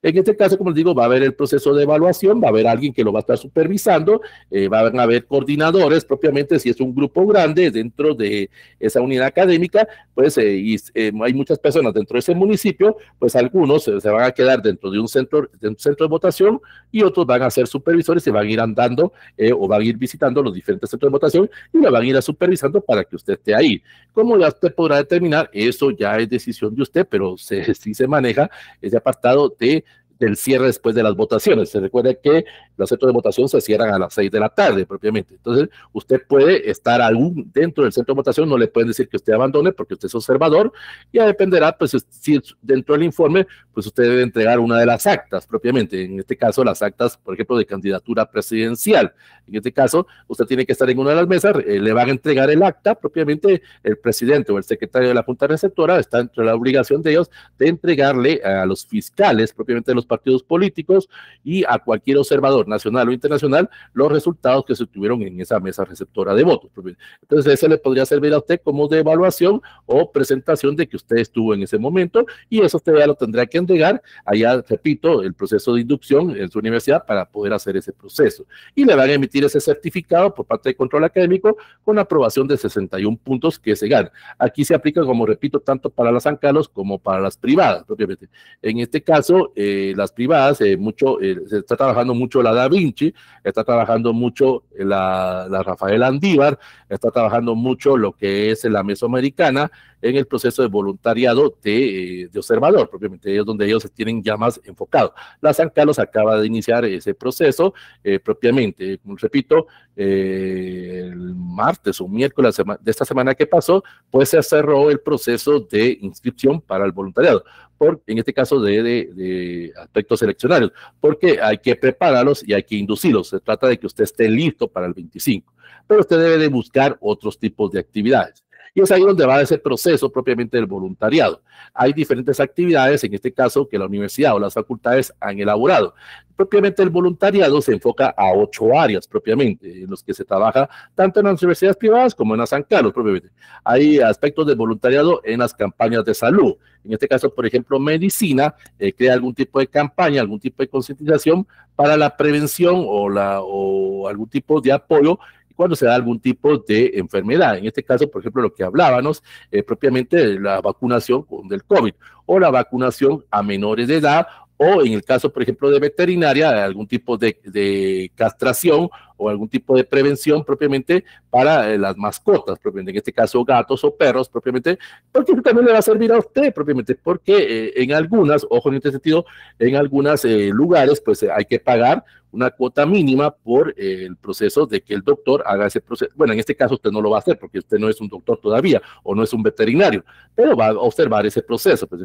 En este caso, como les digo, va a haber el proceso de evaluación, va a haber alguien que lo va a estar supervisando, eh, van a haber coordinadores propiamente, si es un grupo grande dentro de esa unidad académica, pues eh, eh, hay muchas personas dentro de ese municipio, pues algunos se van a quedar dentro de un centro, de votación y otros van a ser supervisores y van a ir andando o van a ir visitando los diferentes centros de votación y la van a ir supervisando para que usted esté ahí. ¿Cómo usted podrá determinar? Eso ya es decisión de usted, pero se, <laughs> sí se maneja ese apartado de del cierre después de las votaciones. Se recuerda que los centros de votación se cierran a las seis de la tarde propiamente. Entonces, usted puede estar algún, dentro del centro de votación, no le pueden decir que usted abandone porque usted es observador, ya dependerá, pues, si dentro del informe, pues usted debe entregar una de las actas propiamente, en este caso las actas, por ejemplo, de candidatura presidencial. En este caso, usted tiene que estar en una de las mesas, eh, le van a entregar el acta propiamente el presidente o el secretario de la Junta Receptora, está entre la obligación de ellos de entregarle a los fiscales, propiamente a los partidos políticos y a cualquier observador nacional o internacional los resultados que se obtuvieron en esa mesa receptora de votos. Pues entonces, ese le podría servir a usted como de evaluación o presentación de que usted estuvo en ese momento y eso usted ya lo tendrá que entregar allá, repito, el proceso de inducción en su universidad para poder hacer ese proceso. Y le van a emitir ese certificado por parte de control académico con aprobación de 61 puntos que se gana. Aquí se aplica, como repito, tanto para las ANCALOS como para las privadas, propiamente. En este caso, eh, las privadas, eh, mucho, eh, se está trabajando mucho la Da Vinci, está trabajando mucho la, la Rafael Andívar, está trabajando mucho lo que es la Mesoamericana, en el proceso de voluntariado de, eh, observador, propiamente ellos donde ellos se tienen ya más enfocados. La San Carlos acaba de iniciar ese proceso eh, propiamente, repito, eh, el martes o miércoles de esta semana que pasó, pues se cerró el proceso de inscripción para el voluntariado. Por, en este caso de, aspectos seleccionarios, porque hay que prepararlos y hay que inducirlos. Se trata de que usted esté listo para el 25, pero usted debe de buscar otros tipos de actividades. Y es ahí donde va ese proceso propiamente del voluntariado. Hay diferentes actividades, en este caso, que la universidad o las facultades han elaborado. Propiamente el voluntariado se enfoca a ocho áreas propiamente, en los que se trabaja tanto en las universidades privadas como en las San Carlos propiamente. Hay aspectos del voluntariado en las campañas de salud. En este caso, por ejemplo, medicina eh, crea algún tipo de campaña, algún tipo de concientización para la prevención o, la, o algún tipo de apoyo cuando se da algún tipo de enfermedad. En este caso, por ejemplo, lo que hablábamos eh, propiamente de la vacunación del COVID o la vacunación a menores de edad o en el caso, por ejemplo, de veterinaria, algún tipo de castración o algún tipo de prevención propiamente para eh, las mascotas, propiamente, en este caso gatos o perros propiamente, porque también le va a servir a usted propiamente, porque eh, en algunas, ojo en este sentido, en algunos eh, lugares pues hay que pagar una cuota mínima por el proceso de que el doctor haga ese proceso. Bueno, en este caso usted no lo va a hacer porque usted no es un doctor todavía o no es un veterinario, pero va a observar ese proceso. Pues,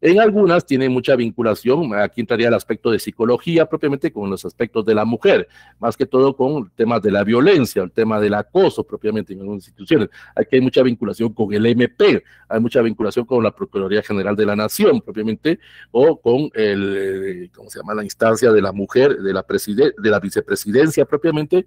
en algunas tiene mucha vinculación, aquí entraría el aspecto de psicología propiamente con los aspectos de la mujer, más que todo con con tema de la violencia, el tema del acoso propiamente en algunas instituciones. Aquí hay mucha vinculación con el MP, hay mucha vinculación con la Procuraduría General de la Nación propiamente, o con el, eh, ¿cómo se llama? La instancia de la mujer, de la, de la vicepresidencia propiamente,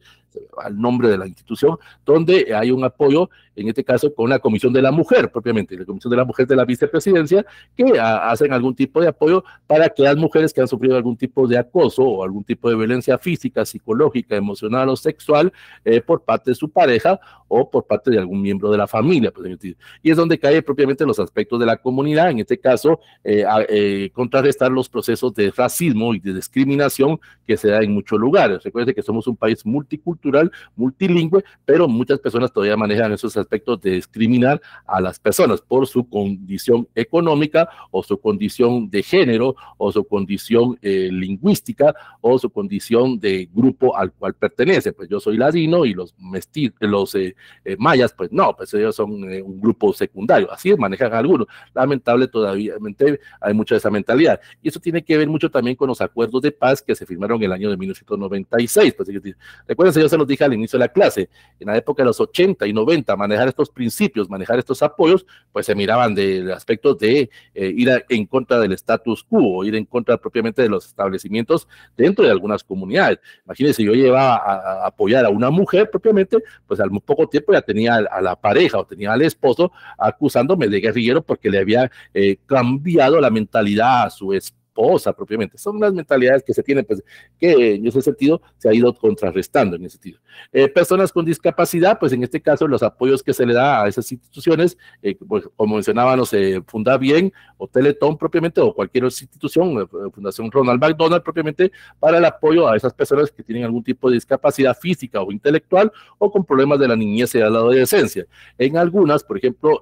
al nombre de la institución, donde hay un apoyo, en este caso, con la Comisión de la Mujer propiamente, la Comisión de la Mujer de la Vicepresidencia, que ah, hacen algún tipo de apoyo para que las mujeres que han sufrido algún tipo de acoso o algún tipo de violencia física, psicológica, emocional, o sexual eh, por parte de su pareja o por parte de algún miembro de la familia. Pues, y es donde cae propiamente los aspectos de la comunidad, en este caso, eh, eh, contrarrestar los procesos de racismo y de discriminación que se da en muchos lugares. Recuerde que somos un país multicultural, multilingüe, pero muchas personas todavía manejan esos aspectos de discriminar a las personas por su condición económica o su condición de género o su condición eh, lingüística o su condición de grupo al cual pertenece pertenece, pues yo soy ladino y los, los eh, eh, mayas, pues no, pues ellos son eh, un grupo secundario, así manejan algunos. Lamentable todavía hay mucha de esa mentalidad. Y eso tiene que ver mucho también con los acuerdos de paz que se firmaron en el año de 1996. Pues, recuerden, yo se los dije al inicio de la clase, en la época de los 80 y 90, manejar estos principios, manejar estos apoyos, pues se miraban del aspecto de ir en contra del status quo, ir en contra propiamente de los establecimientos dentro de algunas comunidades. Imagínense, yo llevaba apoyar a una mujer propiamente, pues al poco tiempo ya tenía a la pareja o tenía al esposo acusándome de guerrillero porque le había eh, cambiado la mentalidad a su esposo propiamente. Son las mentalidades que se tienen, pues, que en ese sentido se ha ido contrarrestando en ese sentido. Eh, personas con discapacidad, pues en este caso los apoyos que se le da a esas instituciones, eh, pues, como mencionábamos, Funda Bien o Teletón propiamente o cualquier otra institución, eh, Fundación Ronald McDonald propiamente, para el apoyo a esas personas que tienen algún tipo de discapacidad física o intelectual o con problemas de la niñez y de la adolescencia. En algunas, por ejemplo,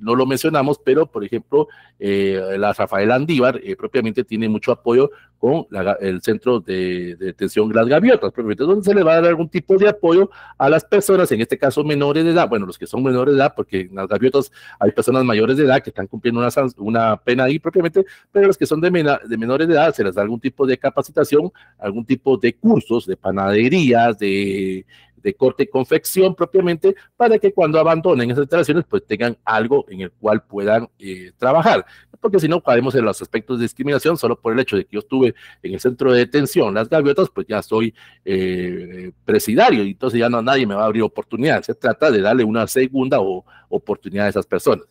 no lo mencionamos, pero por ejemplo, la Rafael Andívar propiamente tiene mucho apoyo con el centro de, de detención Las Gaviotas, donde se le va a dar algún tipo de apoyo a las personas, en este caso menores de edad, bueno, los que son menores de edad, porque en Las Gaviotas hay personas mayores de edad que están cumpliendo una, una pena ahí propiamente, pero los que son de menores de edad se les da algún tipo de capacitación, algún tipo de cursos de panaderías, de de corte y confección propiamente, para que cuando abandonen esas instalaciones, pues tengan algo en el cual puedan eh, trabajar. Porque si no, podemos en los aspectos de discriminación solo por el hecho de que yo estuve en el centro de detención, las gaviotas, pues ya soy eh, presidario y entonces ya no nadie me va a abrir oportunidad. Se trata de darle una segunda o, oportunidad a esas personas.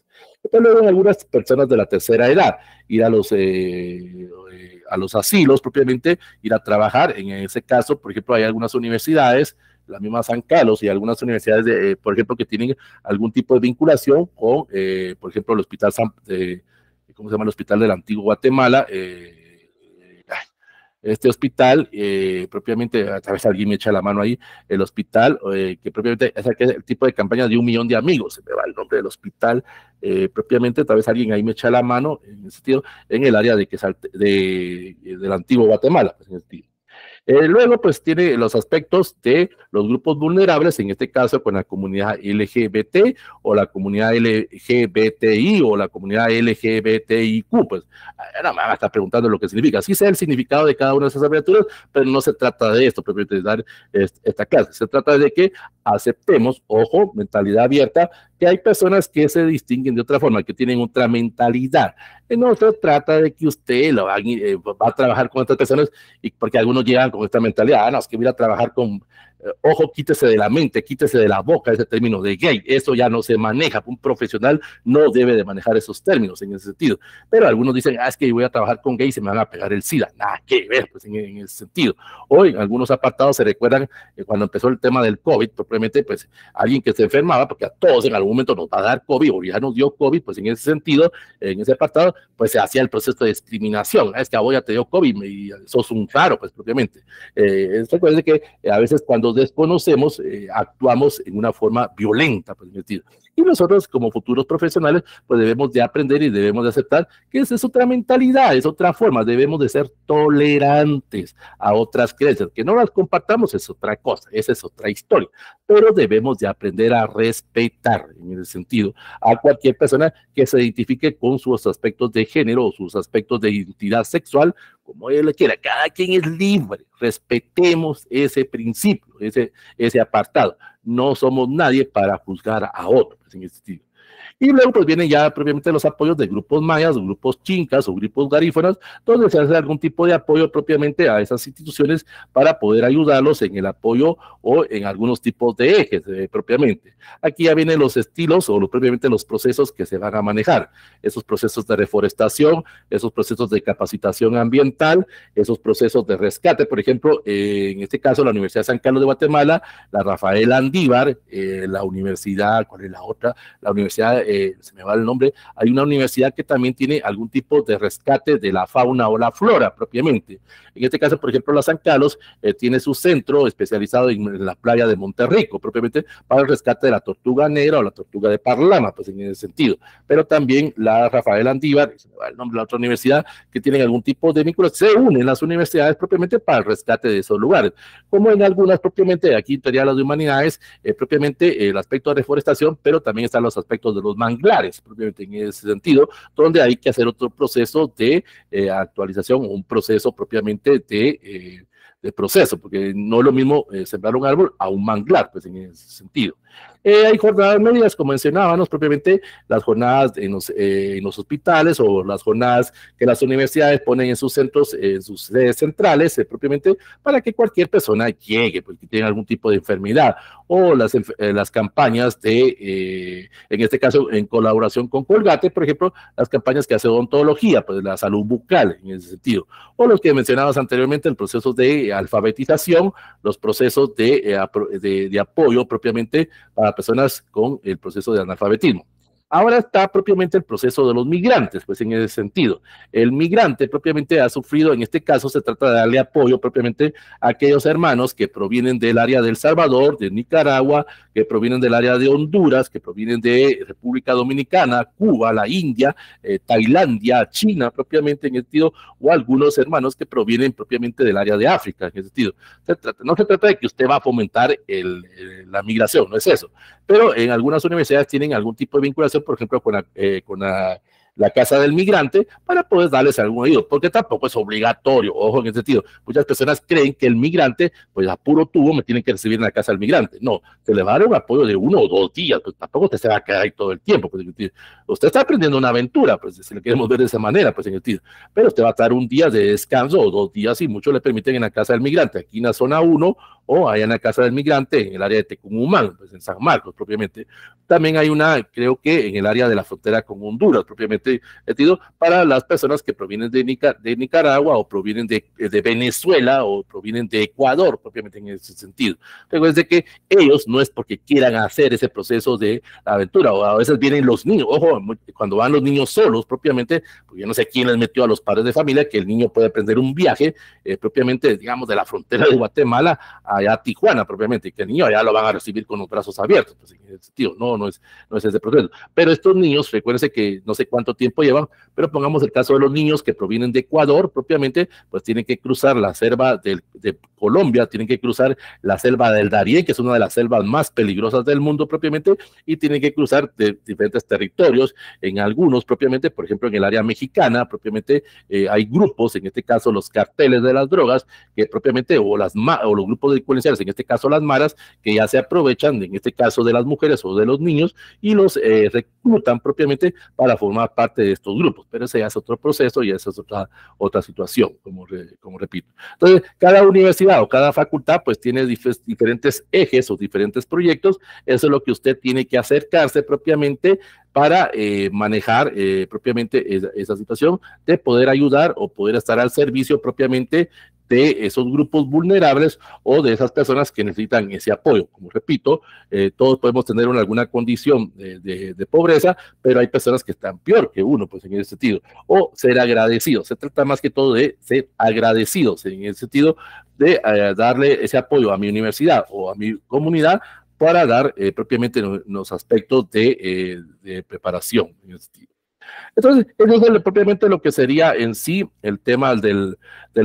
luego algunas personas de la tercera edad, ir a los, eh, a los asilos propiamente, ir a trabajar. En ese caso, por ejemplo, hay algunas universidades la misma San Carlos y algunas universidades, de, eh, por ejemplo, que tienen algún tipo de vinculación con, eh, por ejemplo, el Hospital ¿cómo se llama? El Hospital del Antiguo Guatemala. Eh, este hospital, propiamente, a través alguien me echa la mano ahí, el hospital, que propiamente es el tipo de campaña de un millón de amigos, se me va el nombre del hospital, propiamente, tal vez alguien ahí me echa la mano, en el sentido, en el área de que del de, antiguo Guatemala, pues, en sentido. Eh, luego, pues tiene los aspectos de los grupos vulnerables, en este caso con la comunidad LGBT o la comunidad LGBTI o la comunidad LGBTIQ. Pues eh, nada más estar preguntando lo que significa. Sí sé el significado de cada una de esas abreviaturas, pero no se trata de esto, pero dar esta clase. Se trata de que aceptemos, ojo, mentalidad abierta, que hay personas que se distinguen de otra forma, que tienen otra mentalidad. En otro trata de que usted lo eh, va, a trabajar con otras personas y porque algunos llegan con esta mentalidad, ah, no, es que voy a trabajar con eh, ojo, quítese de la mente, quítese de la boca ese término de gay, eso ya no se maneja, un profesional no debe de manejar esos términos en ese sentido, pero algunos dicen, ah, es que voy a trabajar con gay y se me van a pegar el SIDA, nada que ver, pues en, ese sentido. Hoy en algunos apartados se recuerdan eh, cuando empezó el tema del COVID, propiamente, pues alguien que se enfermaba, porque a todos en algún momento nos va a dar COVID, o ya nos dio COVID, pues en ese sentido, en ese apartado, pues se hacía el proceso de discriminación, ah, es que a vos ya te dio COVID y sos un raro, pues propiamente. Eh, recuerden que a veces cuando desconocemos, eh, actuamos en una forma violenta, permitido. Pues, y nosotros como futuros profesionales, pues debemos de aprender y debemos de aceptar que esa es otra mentalidad, es otra forma, debemos de ser tolerantes a otras creencias, que no las compartamos es otra cosa, esa es otra historia, pero debemos de aprender a respetar en ese sentido a cualquier persona que se identifique con sus aspectos de género o sus aspectos de identidad sexual, como él le quiera, cada quien es libre, respetemos ese principio, ese, ese apartado no somos nadie para juzgar a otros en ese sentido. Y luego pues vienen ya propiamente los apoyos de grupos mayas, grupos chincas o grupos garífonas, donde se hace algún tipo de apoyo propiamente a esas instituciones para poder ayudarlos en el apoyo o en algunos tipos de ejes eh, propiamente. Aquí ya vienen los estilos o propiamente los procesos que se van a manejar, esos procesos de reforestación, esos procesos de capacitación ambiental, esos procesos de rescate, por ejemplo, en este caso la Universidad de San Carlos de Guatemala, la Rafael Andívar, eh, la Universidad, ¿cuál es la otra? La Universidad eh, se me va el nombre, hay una universidad que también tiene algún tipo de rescate de la fauna o la flora propiamente. En este caso, por ejemplo, la San Carlos eh, tiene su centro especializado en, la playa de Monterrico, propiamente para el rescate de la tortuga negra o la tortuga de Parlama, pues en ese sentido. Pero también la Rafael Andívar, se me va el nombre la otra universidad, que tiene algún tipo de micro se unen las universidades propiamente para el rescate de esos lugares. Como en algunas propiamente, aquí en las de humanidades, eh, propiamente el aspecto de reforestación, pero también están los aspectos de los manglares, propiamente en ese sentido, donde hay que hacer otro proceso de eh, actualización, un proceso propiamente eh, de, proceso, porque no es lo mismo eh, sembrar un árbol a un manglar, pues en ese sentido. Eh, hay jornadas medias, como mencionábamos propiamente, las jornadas en los, eh, en los, hospitales o las jornadas que las universidades ponen en sus centros, en sus sedes centrales, eh, propiamente, para que cualquier persona llegue, porque pues, tiene algún tipo de enfermedad, o las, las campañas de, en este caso, en colaboración con Colgate, por ejemplo, las campañas que hace odontología, pues la salud bucal en ese sentido, o lo que mencionabas anteriormente, el proceso de alfabetización, los procesos de, de, de apoyo propiamente para personas con el proceso de analfabetismo. Ahora está propiamente el proceso de los migrantes, pues en ese sentido. El migrante propiamente ha sufrido, en este caso se trata de darle apoyo propiamente a aquellos hermanos que provienen del área del Salvador, de Nicaragua, que provienen del área de Honduras, que provienen de República Dominicana, Cuba, la India, eh, Tailandia, China propiamente en ese sentido, o algunos hermanos que provienen propiamente del área de África en ese sentido. no se trata de que usted va a fomentar la migración, no es eso. Pero en algunas universidades tienen algún tipo de vinculación por ejemplo, con la, eh, con la, casa del migrante para poder darles algún oído, porque tampoco es obligatorio, ojo en ese sentido. Muchas personas creen que el migrante, pues a puro tubo me tienen que recibir en la casa del migrante. No, se le va a dar un apoyo de uno o dos días, pues tampoco te se va a quedar ahí todo el tiempo. Pues, usted está aprendiendo una aventura, pues si lo queremos ver de esa manera, pues en el sentido. Pero usted va a estar un día de descanso o dos días y muchos le permiten en la casa del migrante, aquí en la zona 1 o allá en la Casa del Migrante, en el área de Tecumán pues en San Marcos propiamente. También hay una, creo que en el área de la frontera con Honduras propiamente, metido para las personas que provienen de, de Nicaragua o provienen de, Venezuela o provienen de Ecuador propiamente en ese sentido. es de que ellos no es porque quieran hacer ese proceso de aventura, o a veces vienen los niños, ojo, cuando van los niños solos propiamente, porque yo no sé quién les metió a los padres de familia que el niño puede aprender un viaje eh, propiamente, digamos, de la frontera de Guatemala a allá a Tijuana propiamente, y que el niño allá lo van a recibir con los brazos abiertos, pues, no, no es, no es ese proceso. Pero estos niños, recuérdense que no sé cuánto tiempo llevan, pero pongamos el caso de los niños que provienen de Ecuador propiamente, pues tienen que cruzar la selva de Colombia, tienen que cruzar la selva del Darién, que es una de las selvas más peligrosas del mundo propiamente, y tienen que cruzar de diferentes territorios, en algunos propiamente, por ejemplo, en el área mexicana, propiamente eh, hay grupos, en este caso los carteles de las drogas, que propiamente, o, las, o los grupos de en este caso las maras, que ya se aprovechan, en este caso de las mujeres o de los niños, y los eh, reclutan propiamente para formar parte de estos grupos. Pero ese es otro proceso y esa es otra, otra situación, como, como repito. Entonces, cada universidad o cada facultad pues tiene diferentes ejes o diferentes proyectos. Eso es lo que usted tiene que acercarse propiamente para eh, manejar eh, propiamente esa, situación de poder ayudar o poder estar al servicio propiamente de esos grupos vulnerables o de esas personas que necesitan ese apoyo. Como repito, eh, todos podemos tener una, alguna condición de, de, pobreza, pero hay personas que están peor que uno, pues en ese sentido. O ser agradecidos. Se trata más que todo de ser agradecidos en el sentido de darle ese apoyo a mi universidad o a mi comunidad para dar eh, propiamente los aspectos de, eh, de preparación. Este entonces, eso es propiamente lo que sería en sí el tema del,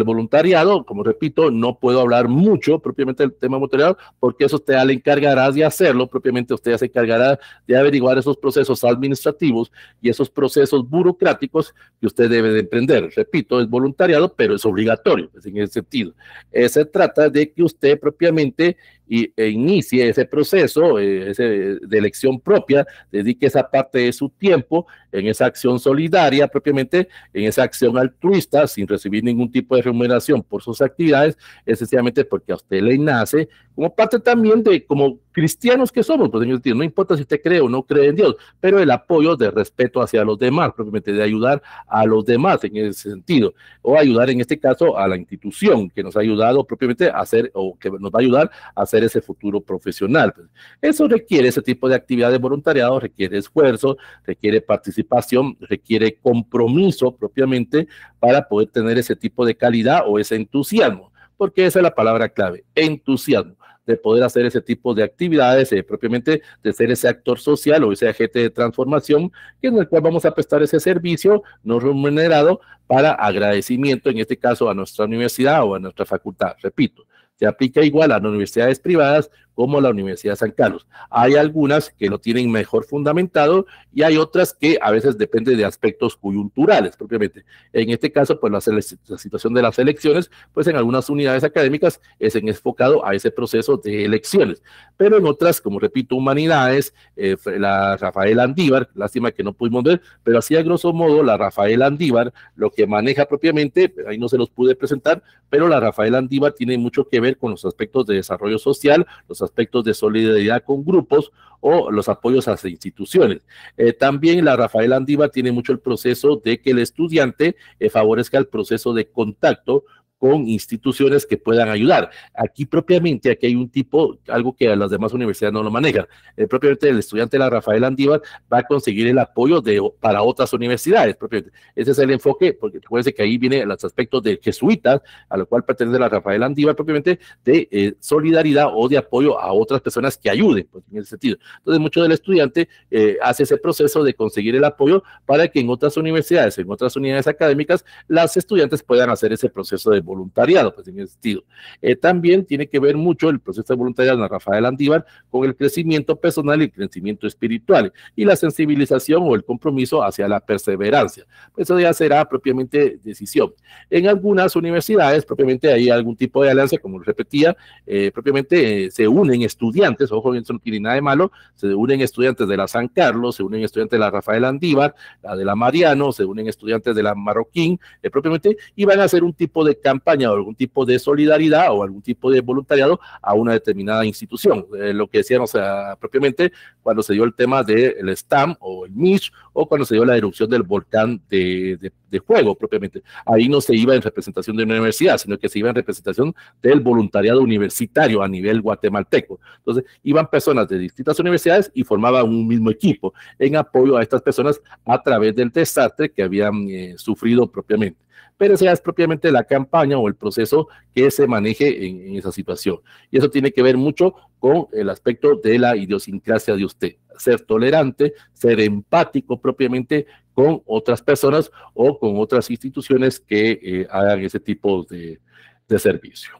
voluntariado. Como repito, no puedo hablar mucho propiamente del tema voluntariado, porque eso usted le encargará de hacerlo, propiamente usted se encargará de averiguar esos procesos administrativos y esos procesos burocráticos que usted debe de emprender. Repito, es voluntariado, pero es obligatorio, pues, en ese sentido. Eh, se trata de que usted propiamente e inicie ese proceso eh, de elección propia, dedique esa parte de su tiempo en esa acción solidaria propiamente, en esa acción altruista, sin recibir ningún tipo de remuneración por sus actividades, es sencillamente porque a usted le nace, como parte también de, como cristianos que somos, pues sentido no importa si te cree o no cree en Dios, pero el apoyo de respeto hacia los demás, propiamente de ayudar a los demás en ese sentido, o ayudar en este caso a la institución que nos ha ayudado propiamente a hacer o que nos va a ayudar a hacer ese futuro profesional. Pues. Eso requiere ese tipo de actividad de voluntariado, requiere esfuerzo, requiere participación, requiere compromiso propiamente para poder tener ese tipo de calidad o ese entusiasmo, porque esa es la palabra clave, entusiasmo de poder hacer ese tipo de actividades, eh, propiamente de ser ese actor social o ese agente de transformación, en el cual vamos a prestar ese servicio no remunerado para agradecimiento, en este caso a nuestra universidad o a nuestra facultad. Repito, se aplica igual a las universidades privadas como la Universidad de San Carlos. Hay algunas que lo tienen mejor fundamentado y hay otras que a veces depende de aspectos coyunturales propiamente. En este caso, pues la, situación de las elecciones, pues en algunas unidades académicas es enfocado a ese proceso de elecciones, pero en otras, como repito, humanidades, eh, la Rafael Andívar, lástima que no pudimos ver, pero así a grosso modo la Rafael Andívar, lo que maneja propiamente, ahí no se los pude presentar, pero la Rafael Andívar tiene mucho que ver con los aspectos de desarrollo social, los aspectos de solidaridad con grupos o los apoyos a las instituciones. Eh, también la Rafael Andiva tiene mucho el proceso de que el estudiante eh, favorezca el proceso de contacto con instituciones que puedan ayudar. Aquí propiamente, aquí hay un tipo, algo que las demás universidades no lo manejan. Eh, propiamente el estudiante de la Rafael Andívar va a conseguir el apoyo de, para otras universidades. Propiamente. Ese es el enfoque, porque recuerden que ahí viene los aspectos de jesuitas, a lo cual pertenece la Rafael Andívar propiamente, de eh, solidaridad o de apoyo a otras personas que ayuden, pues, en ese sentido. Entonces, mucho del estudiante eh, hace ese proceso de conseguir el apoyo para que en otras universidades, en otras unidades académicas, las estudiantes puedan hacer ese proceso de voluntariado, pues en ese sentido. Eh, también tiene que ver mucho el proceso de voluntariado de Rafael Andívar con el crecimiento personal y el crecimiento espiritual y la sensibilización o el compromiso hacia la perseverancia. Pues, eso ya será propiamente decisión. En algunas universidades, propiamente hay algún tipo de alianza, como repetía, eh, propiamente eh, se unen estudiantes, ojo, eso no tiene nada de malo, se unen estudiantes de la San Carlos, se unen estudiantes de la Rafael Andívar, la de la Mariano, se unen estudiantes de la Marroquín, propiamente, y van a hacer un tipo de cambio campaña o algún tipo de solidaridad o algún tipo de voluntariado a una determinada institución. Eh, lo que decíamos o eh, propiamente cuando se dio el tema del STAM o el MISH o cuando se dio la erupción del volcán de, de, fuego propiamente. Ahí no se iba en representación de una universidad, sino que se iba en representación del voluntariado universitario a nivel guatemalteco. Entonces, iban personas de distintas universidades y formaban un mismo equipo en apoyo a estas personas a través del desastre que habían eh, sufrido propiamente pero esa es propiamente la campaña o el proceso que se maneje en, en, esa situación. Y eso tiene que ver mucho con el aspecto de la idiosincrasia de usted. Ser tolerante, ser empático propiamente con otras personas o con otras instituciones que eh, hagan ese tipo de, de servicio.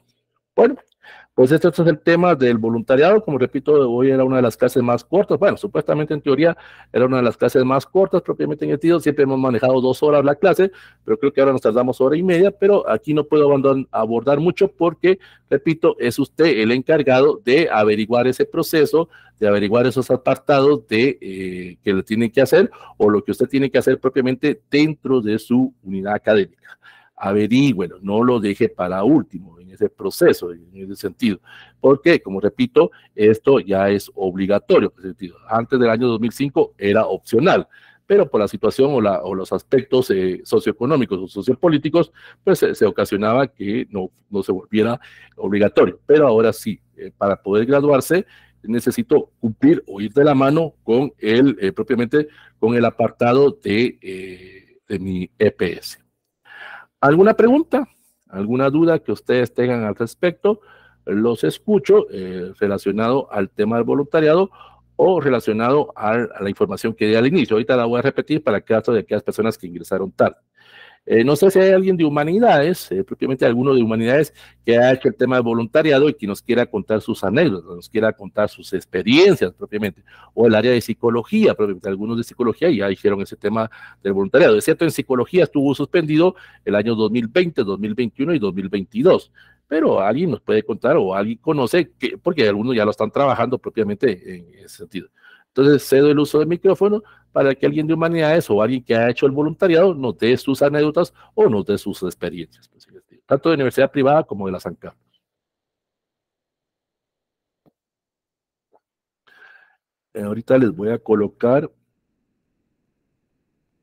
Bueno, pues este es el tema del voluntariado. Como repito, hoy era una de las clases más cortas. Bueno, supuestamente en teoría era una de las clases más cortas propiamente en el sentido. Siempre hemos manejado dos horas la clase, pero creo que ahora nos tardamos hora y media. Pero aquí no puedo abordar mucho porque, repito, es usted el encargado de averiguar ese proceso, de averiguar esos apartados de eh, que le tienen que hacer o lo que usted tiene que hacer propiamente dentro de su unidad académica. Averígüelo, no lo deje para último ese proceso, en ese sentido. Porque, como repito, esto ya es obligatorio. Pues, antes del año 2005 era opcional, pero por la situación o, o los aspectos eh, socioeconómicos o sociopolíticos, pues eh, se, ocasionaba que no, se volviera obligatorio. Pero ahora sí, eh, para poder graduarse, necesito cumplir o ir de la mano con el, propiamente, con el apartado de mi EPS. ¿Alguna pregunta? alguna duda que ustedes tengan al respecto, los escucho eh, relacionado al tema del voluntariado o relacionado a, la información que di al inicio. Ahorita la voy a repetir para el caso de aquellas personas que ingresaron tarde. Eh, no sé si hay alguien de humanidades, eh, propiamente alguno de humanidades, que ha hecho el tema de voluntariado y que nos quiera contar sus anécdotas, nos quiera contar sus experiencias propiamente, o el área de psicología, propiamente algunos de psicología ya hicieron ese tema del voluntariado. Es cierto, en psicología estuvo suspendido el año 2020, 2021 y 2022 pero alguien nos puede contar o alguien conoce, que, porque algunos ya lo están trabajando propiamente en ese sentido. Entonces cedo el uso del micrófono para que alguien de humanidades o alguien que ha hecho el voluntariado nos dé sus anécdotas o nos dé sus experiencias, pues, este, tanto de universidad privada como de la San Carlos. Eh, ahorita les voy a colocar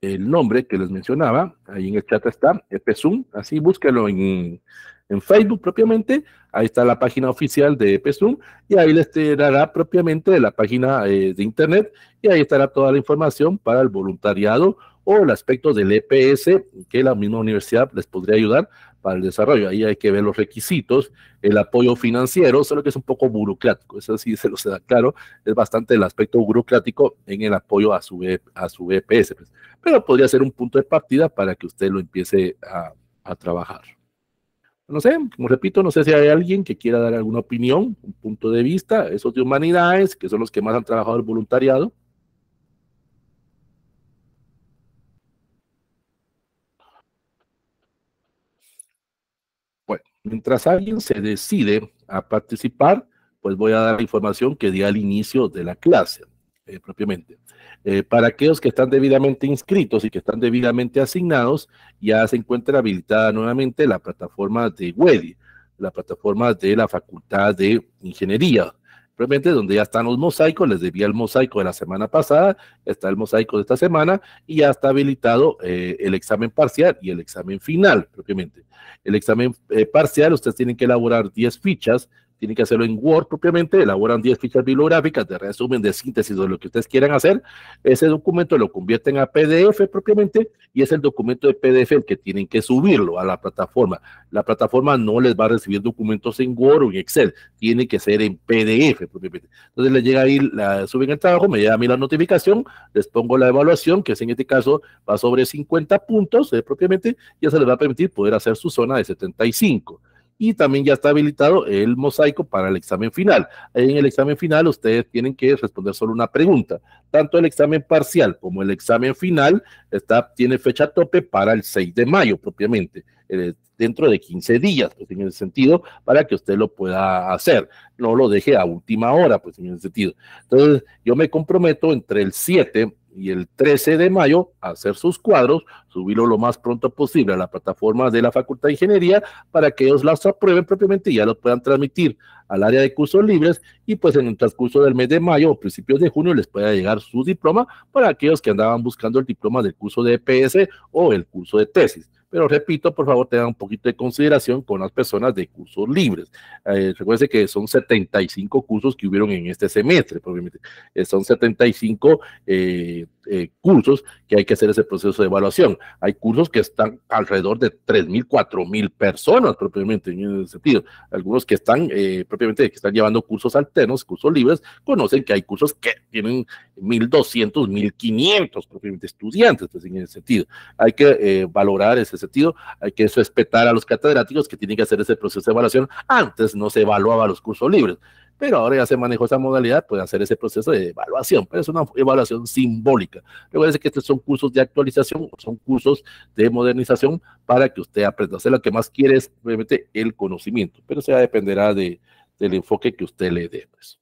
el nombre que les mencionaba, ahí en el chat está, EPSUM, así búsquelo en en Facebook propiamente, ahí está la página oficial de EPSUM y ahí les dará propiamente la página eh, de internet y ahí estará toda la información para el voluntariado o el aspecto del EPS que la misma universidad les podría ayudar para el desarrollo. Ahí hay que ver los requisitos, el apoyo financiero, solo que es un poco burocrático, eso sí <laughs> se lo se da claro, es bastante el aspecto burocrático en el apoyo a su, e a su EPS, pues. pero podría ser un punto de partida para que usted lo empiece a trabajar. No sé, como repito, no sé si hay alguien que quiera dar alguna opinión, un punto de vista, esos de humanidades, que son los que más han trabajado el voluntariado. Bueno, mientras alguien se decide a participar, pues voy a dar la información que di al inicio de la clase, eh, propiamente. Eh, para aquellos que están debidamente inscritos y que están debidamente asignados, ya se encuentra habilitada nuevamente la plataforma de WEDI, la plataforma de la Facultad de Ingeniería, Propiamente donde ya están los mosaicos, les debía el mosaico de la semana pasada, está el mosaico de esta semana y ya está habilitado eh, el examen parcial y el examen final, propiamente. El examen eh, parcial, ustedes tienen que elaborar 10 fichas tienen que hacerlo en Word propiamente, elaboran 10 fichas bibliográficas de resumen, de síntesis de lo que ustedes quieran hacer, ese documento lo convierten a PDF propiamente y es el documento de PDF el que tienen que subirlo a la plataforma. La plataforma no les va a recibir documentos en Word o en Excel, tiene que ser en PDF propiamente. Entonces les llega ahí, la, suben el trabajo, me llega a mí la notificación, les pongo la evaluación, que es en este caso va sobre 50 puntos eh, propiamente, y eso les va a permitir poder hacer su zona de 75 y también ya está habilitado el mosaico para el examen final. En el examen final ustedes tienen que responder solo una pregunta. Tanto el examen parcial como el examen final está, tiene fecha tope para el 6 de mayo propiamente, eh, dentro de 15 días, pues en ese sentido, para que usted lo pueda hacer. No lo deje a última hora, pues en ese sentido. Entonces, yo me comprometo entre el 7 y el 13 de mayo hacer sus cuadros, subirlo lo más pronto posible a la plataforma de la Facultad de Ingeniería para que ellos las aprueben propiamente y ya los puedan transmitir al área de cursos libres y pues en el transcurso del mes de mayo o principios de junio les pueda llegar su diploma para aquellos que andaban buscando el diploma del curso de EPS o el curso de tesis. Pero repito, por favor, tengan un poquito de consideración con las personas de cursos libres. Eh, recuerden que son 75 cursos que hubieron en este semestre, probablemente. Eh, son 75 eh, eh, cursos que hay que hacer ese proceso de evaluación. Hay cursos que están alrededor de 3.000, 4.000 personas propiamente en ese sentido. Algunos que están eh, propiamente, que están llevando cursos alternos, cursos libres, conocen que hay cursos que tienen 1.200, 1.500 propiamente estudiantes pues, en ese sentido. Hay que eh, valorar ese sentido, hay que respetar a los catedráticos que tienen que hacer ese proceso de evaluación. Antes no se evaluaba los cursos libres pero ahora ya se manejó esa modalidad, puede hacer ese proceso de evaluación, pero es una evaluación simbólica. Recuerden que estos son cursos de actualización, son cursos de modernización para que usted aprenda. O sea, lo que más quiere es, obviamente, el conocimiento, pero eso ya dependerá de, del enfoque que usted le dé. Pues.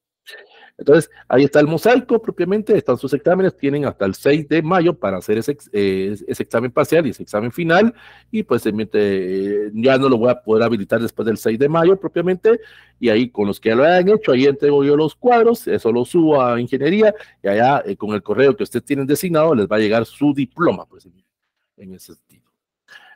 Entonces, ahí está el mosaico propiamente, están sus exámenes, tienen hasta el 6 de mayo para hacer eh, ese, examen parcial y ese examen final, y pues eh, ya no lo voy a poder habilitar después del 6 de mayo propiamente, y ahí con los que ya lo hayan hecho, ahí entrego yo los cuadros, eso lo subo a ingeniería, y allá eh, con el correo que ustedes tienen designado les va a llegar su diploma, pues en ese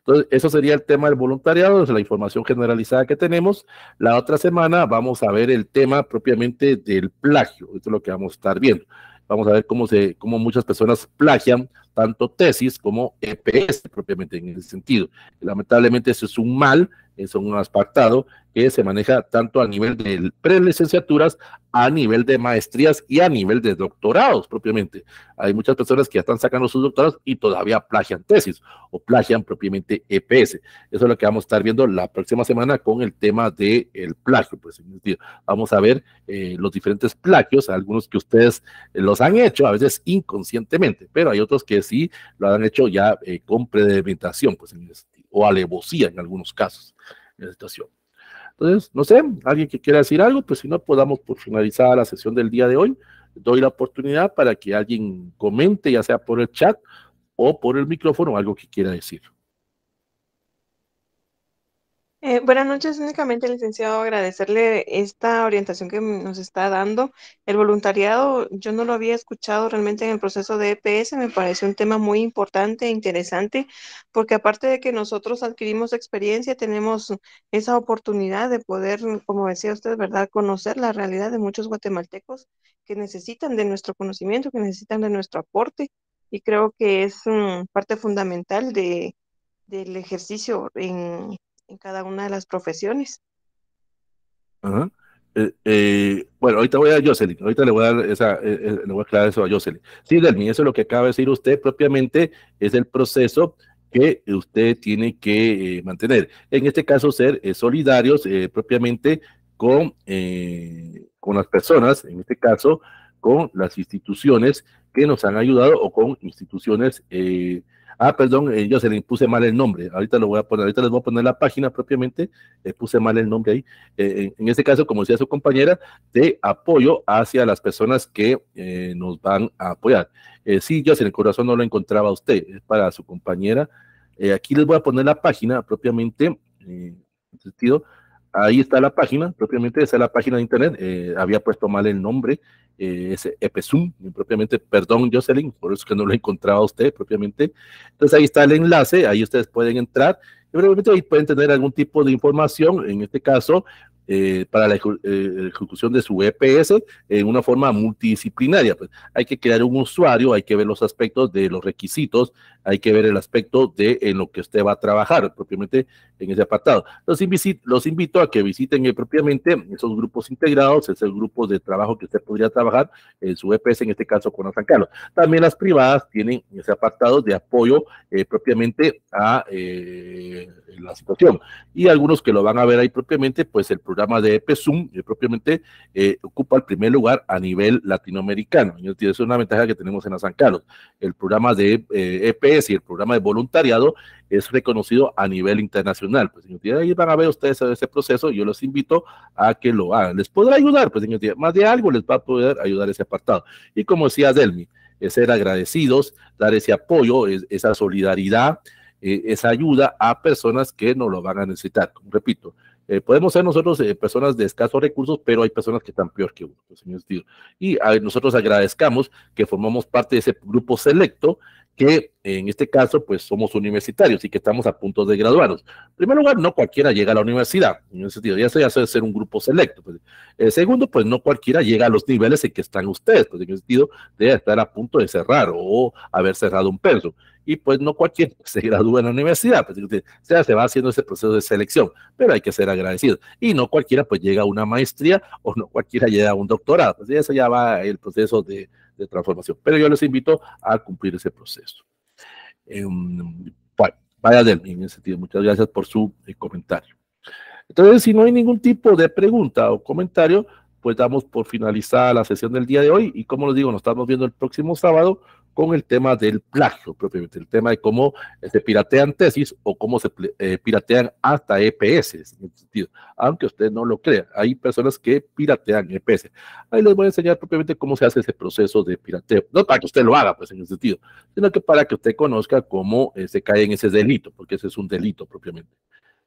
entonces, eso sería el tema del voluntariado, es la información generalizada que tenemos. La otra semana vamos a ver el tema propiamente del plagio, esto es lo que vamos a estar viendo. Vamos a ver cómo, se, cómo muchas personas plagian tanto tesis como EPS propiamente en ese sentido. Lamentablemente eso es un mal, es un apartado que se maneja tanto a nivel de prelicenciaturas, a nivel de maestrías y a nivel de doctorados propiamente. Hay muchas personas que ya están sacando sus doctorados y todavía plagian tesis o plagian propiamente EPS. Eso es lo que vamos a estar viendo la próxima semana con el tema del el plagio. Pues, vamos a ver eh, los diferentes plagios, algunos que ustedes los han hecho, a veces inconscientemente, pero hay otros que sí lo han hecho ya eh, con premeditación, pues, o alevosía en algunos casos, en la situación. Entonces, no sé, alguien que quiera decir algo, pues si no, podamos por pues, finalizar la sesión del día de hoy. Doy la oportunidad para que alguien comente, ya sea por el chat o por el micrófono, algo que quiera decir. Eh, buenas noches, únicamente licenciado, agradecerle esta orientación que nos está dando. El voluntariado, yo no lo había escuchado realmente en el proceso de EPS, me parece un tema muy importante e interesante, porque aparte de que nosotros adquirimos experiencia, tenemos esa oportunidad de poder, como decía usted, ¿verdad?, conocer la realidad de muchos guatemaltecos que necesitan de nuestro conocimiento, que necesitan de nuestro aporte, y creo que es mm, parte fundamental de del ejercicio en, en cada una de las profesiones. Eh, eh, bueno, ahorita voy a Jocelyn, ahorita le voy a dar esa, eh, le voy a aclarar eso a Jocelyn. Sí, Delmi, eso es lo que acaba de decir usted propiamente, es el proceso que usted tiene que mantener. En este caso, ser solidarios propiamente con, con las personas, en este caso, con las instituciones que nos han ayudado o con instituciones que Ah, perdón, eh, yo se le puse mal el nombre. Ahorita lo voy a poner, ahorita les voy a poner la página propiamente. le puse mal el nombre ahí. Eh, eh, en, este caso, como decía su compañera, de apoyo hacia las personas que nos van a apoyar. sí, yo en el corazón no lo encontraba usted, es para su compañera. aquí les voy a poner la página propiamente, en sentido, ahí está la página, propiamente esa es la página de internet. Eh, había puesto mal el nombre, eh, ese es EPSUM, propiamente, perdón, Jocelyn, por eso que no lo encontraba usted propiamente. Entonces ahí está el enlace, ahí ustedes pueden entrar. Y probablemente ahí pueden tener algún tipo de información, en este caso, eh, para la eh, ejecución de su EPS en una forma multidisciplinaria. Pues hay que crear un usuario, hay que ver los aspectos de los requisitos, hay que ver el aspecto de en lo que usted va a trabajar propiamente en ese apartado. Los, los invito a que visiten eh, propiamente esos grupos integrados, esos grupos de trabajo que usted podría trabajar en su EPS, en este caso con Carlos. También las privadas tienen ese apartado de apoyo propiamente a la situación y algunos que lo van a ver ahí propiamente, pues el programa de EPSUM, eh, propiamente, eh, ocupa el primer lugar a nivel latinoamericano. Y es una ventaja que tenemos en la San Carlos. El programa de EPS eh, e y el programa de voluntariado es reconocido a nivel internacional. Pues, señor ahí van a ver ustedes ese proceso. Yo los invito a que lo hagan. Les podrá ayudar, pues, señor más de algo les va a poder ayudar ese apartado. Y como decía Delmi, es ser agradecidos, dar ese apoyo, esa solidaridad, esa ayuda a personas que no lo van a necesitar. Repito, eh, podemos ser nosotros eh, personas de escasos recursos, pero hay personas que están peor que uno, pues, señor Y nosotros agradezcamos que formamos parte de ese grupo selecto que en este caso pues somos universitarios y que estamos a punto de graduarnos. En primer lugar, no cualquiera llega a la universidad, en ese sentido, ya se hace ser un grupo selecto. Pues. Eh, segundo, pues no cualquiera llega a los niveles en que están ustedes, pues, en el sentido de estar a punto de cerrar o haber cerrado un penso. Y pues no cualquiera <laughs> se gradúa en la universidad, pues, o sea, se va haciendo ese proceso de selección, pero hay que ser agradecido. Y no cualquiera pues llega a una maestría o no cualquiera llega a un doctorado, pues eso ya va el proceso de, de transformación. Pero yo les invito a cumplir ese proceso. Em, bueno, vaya del en ese sentido. Muchas gracias por su eh, comentario. Entonces, si no hay ningún tipo de pregunta o comentario, pues damos por finalizada la sesión del día de hoy. Y como les digo, nos estamos viendo el próximo sábado con el tema del plagio, propiamente el tema de cómo eh, se piratean tesis o cómo se eh, piratean hasta EPS, en sentido, aunque usted no lo crea, hay personas que piratean EPS. Ahí les voy a enseñar propiamente cómo se hace ese proceso de pirateo, no para que usted lo haga, pues en ese sentido, sino que para que usted conozca cómo eh, se cae en ese delito, porque ese es un delito propiamente.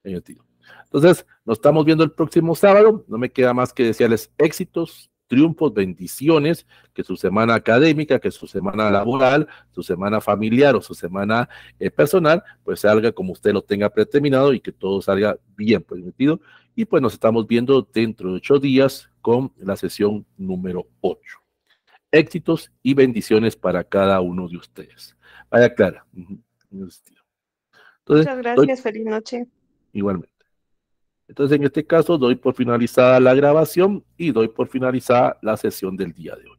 En sentido. Entonces, nos estamos viendo el próximo sábado. No me queda más que decirles éxitos, triunfos, bendiciones, que su semana académica, que su semana laboral, su semana familiar o su semana eh, personal, pues salga como usted lo tenga predeterminado y que todo salga bien permitido. Pues, y pues nos estamos viendo dentro de ocho días con la sesión número ocho. Éxitos y bendiciones para cada uno de ustedes. Vaya Clara. Muchas gracias, feliz noche. Igualmente. Entonces, en este caso, doy por finalizada la grabación y doy por finalizada la sesión del día de hoy.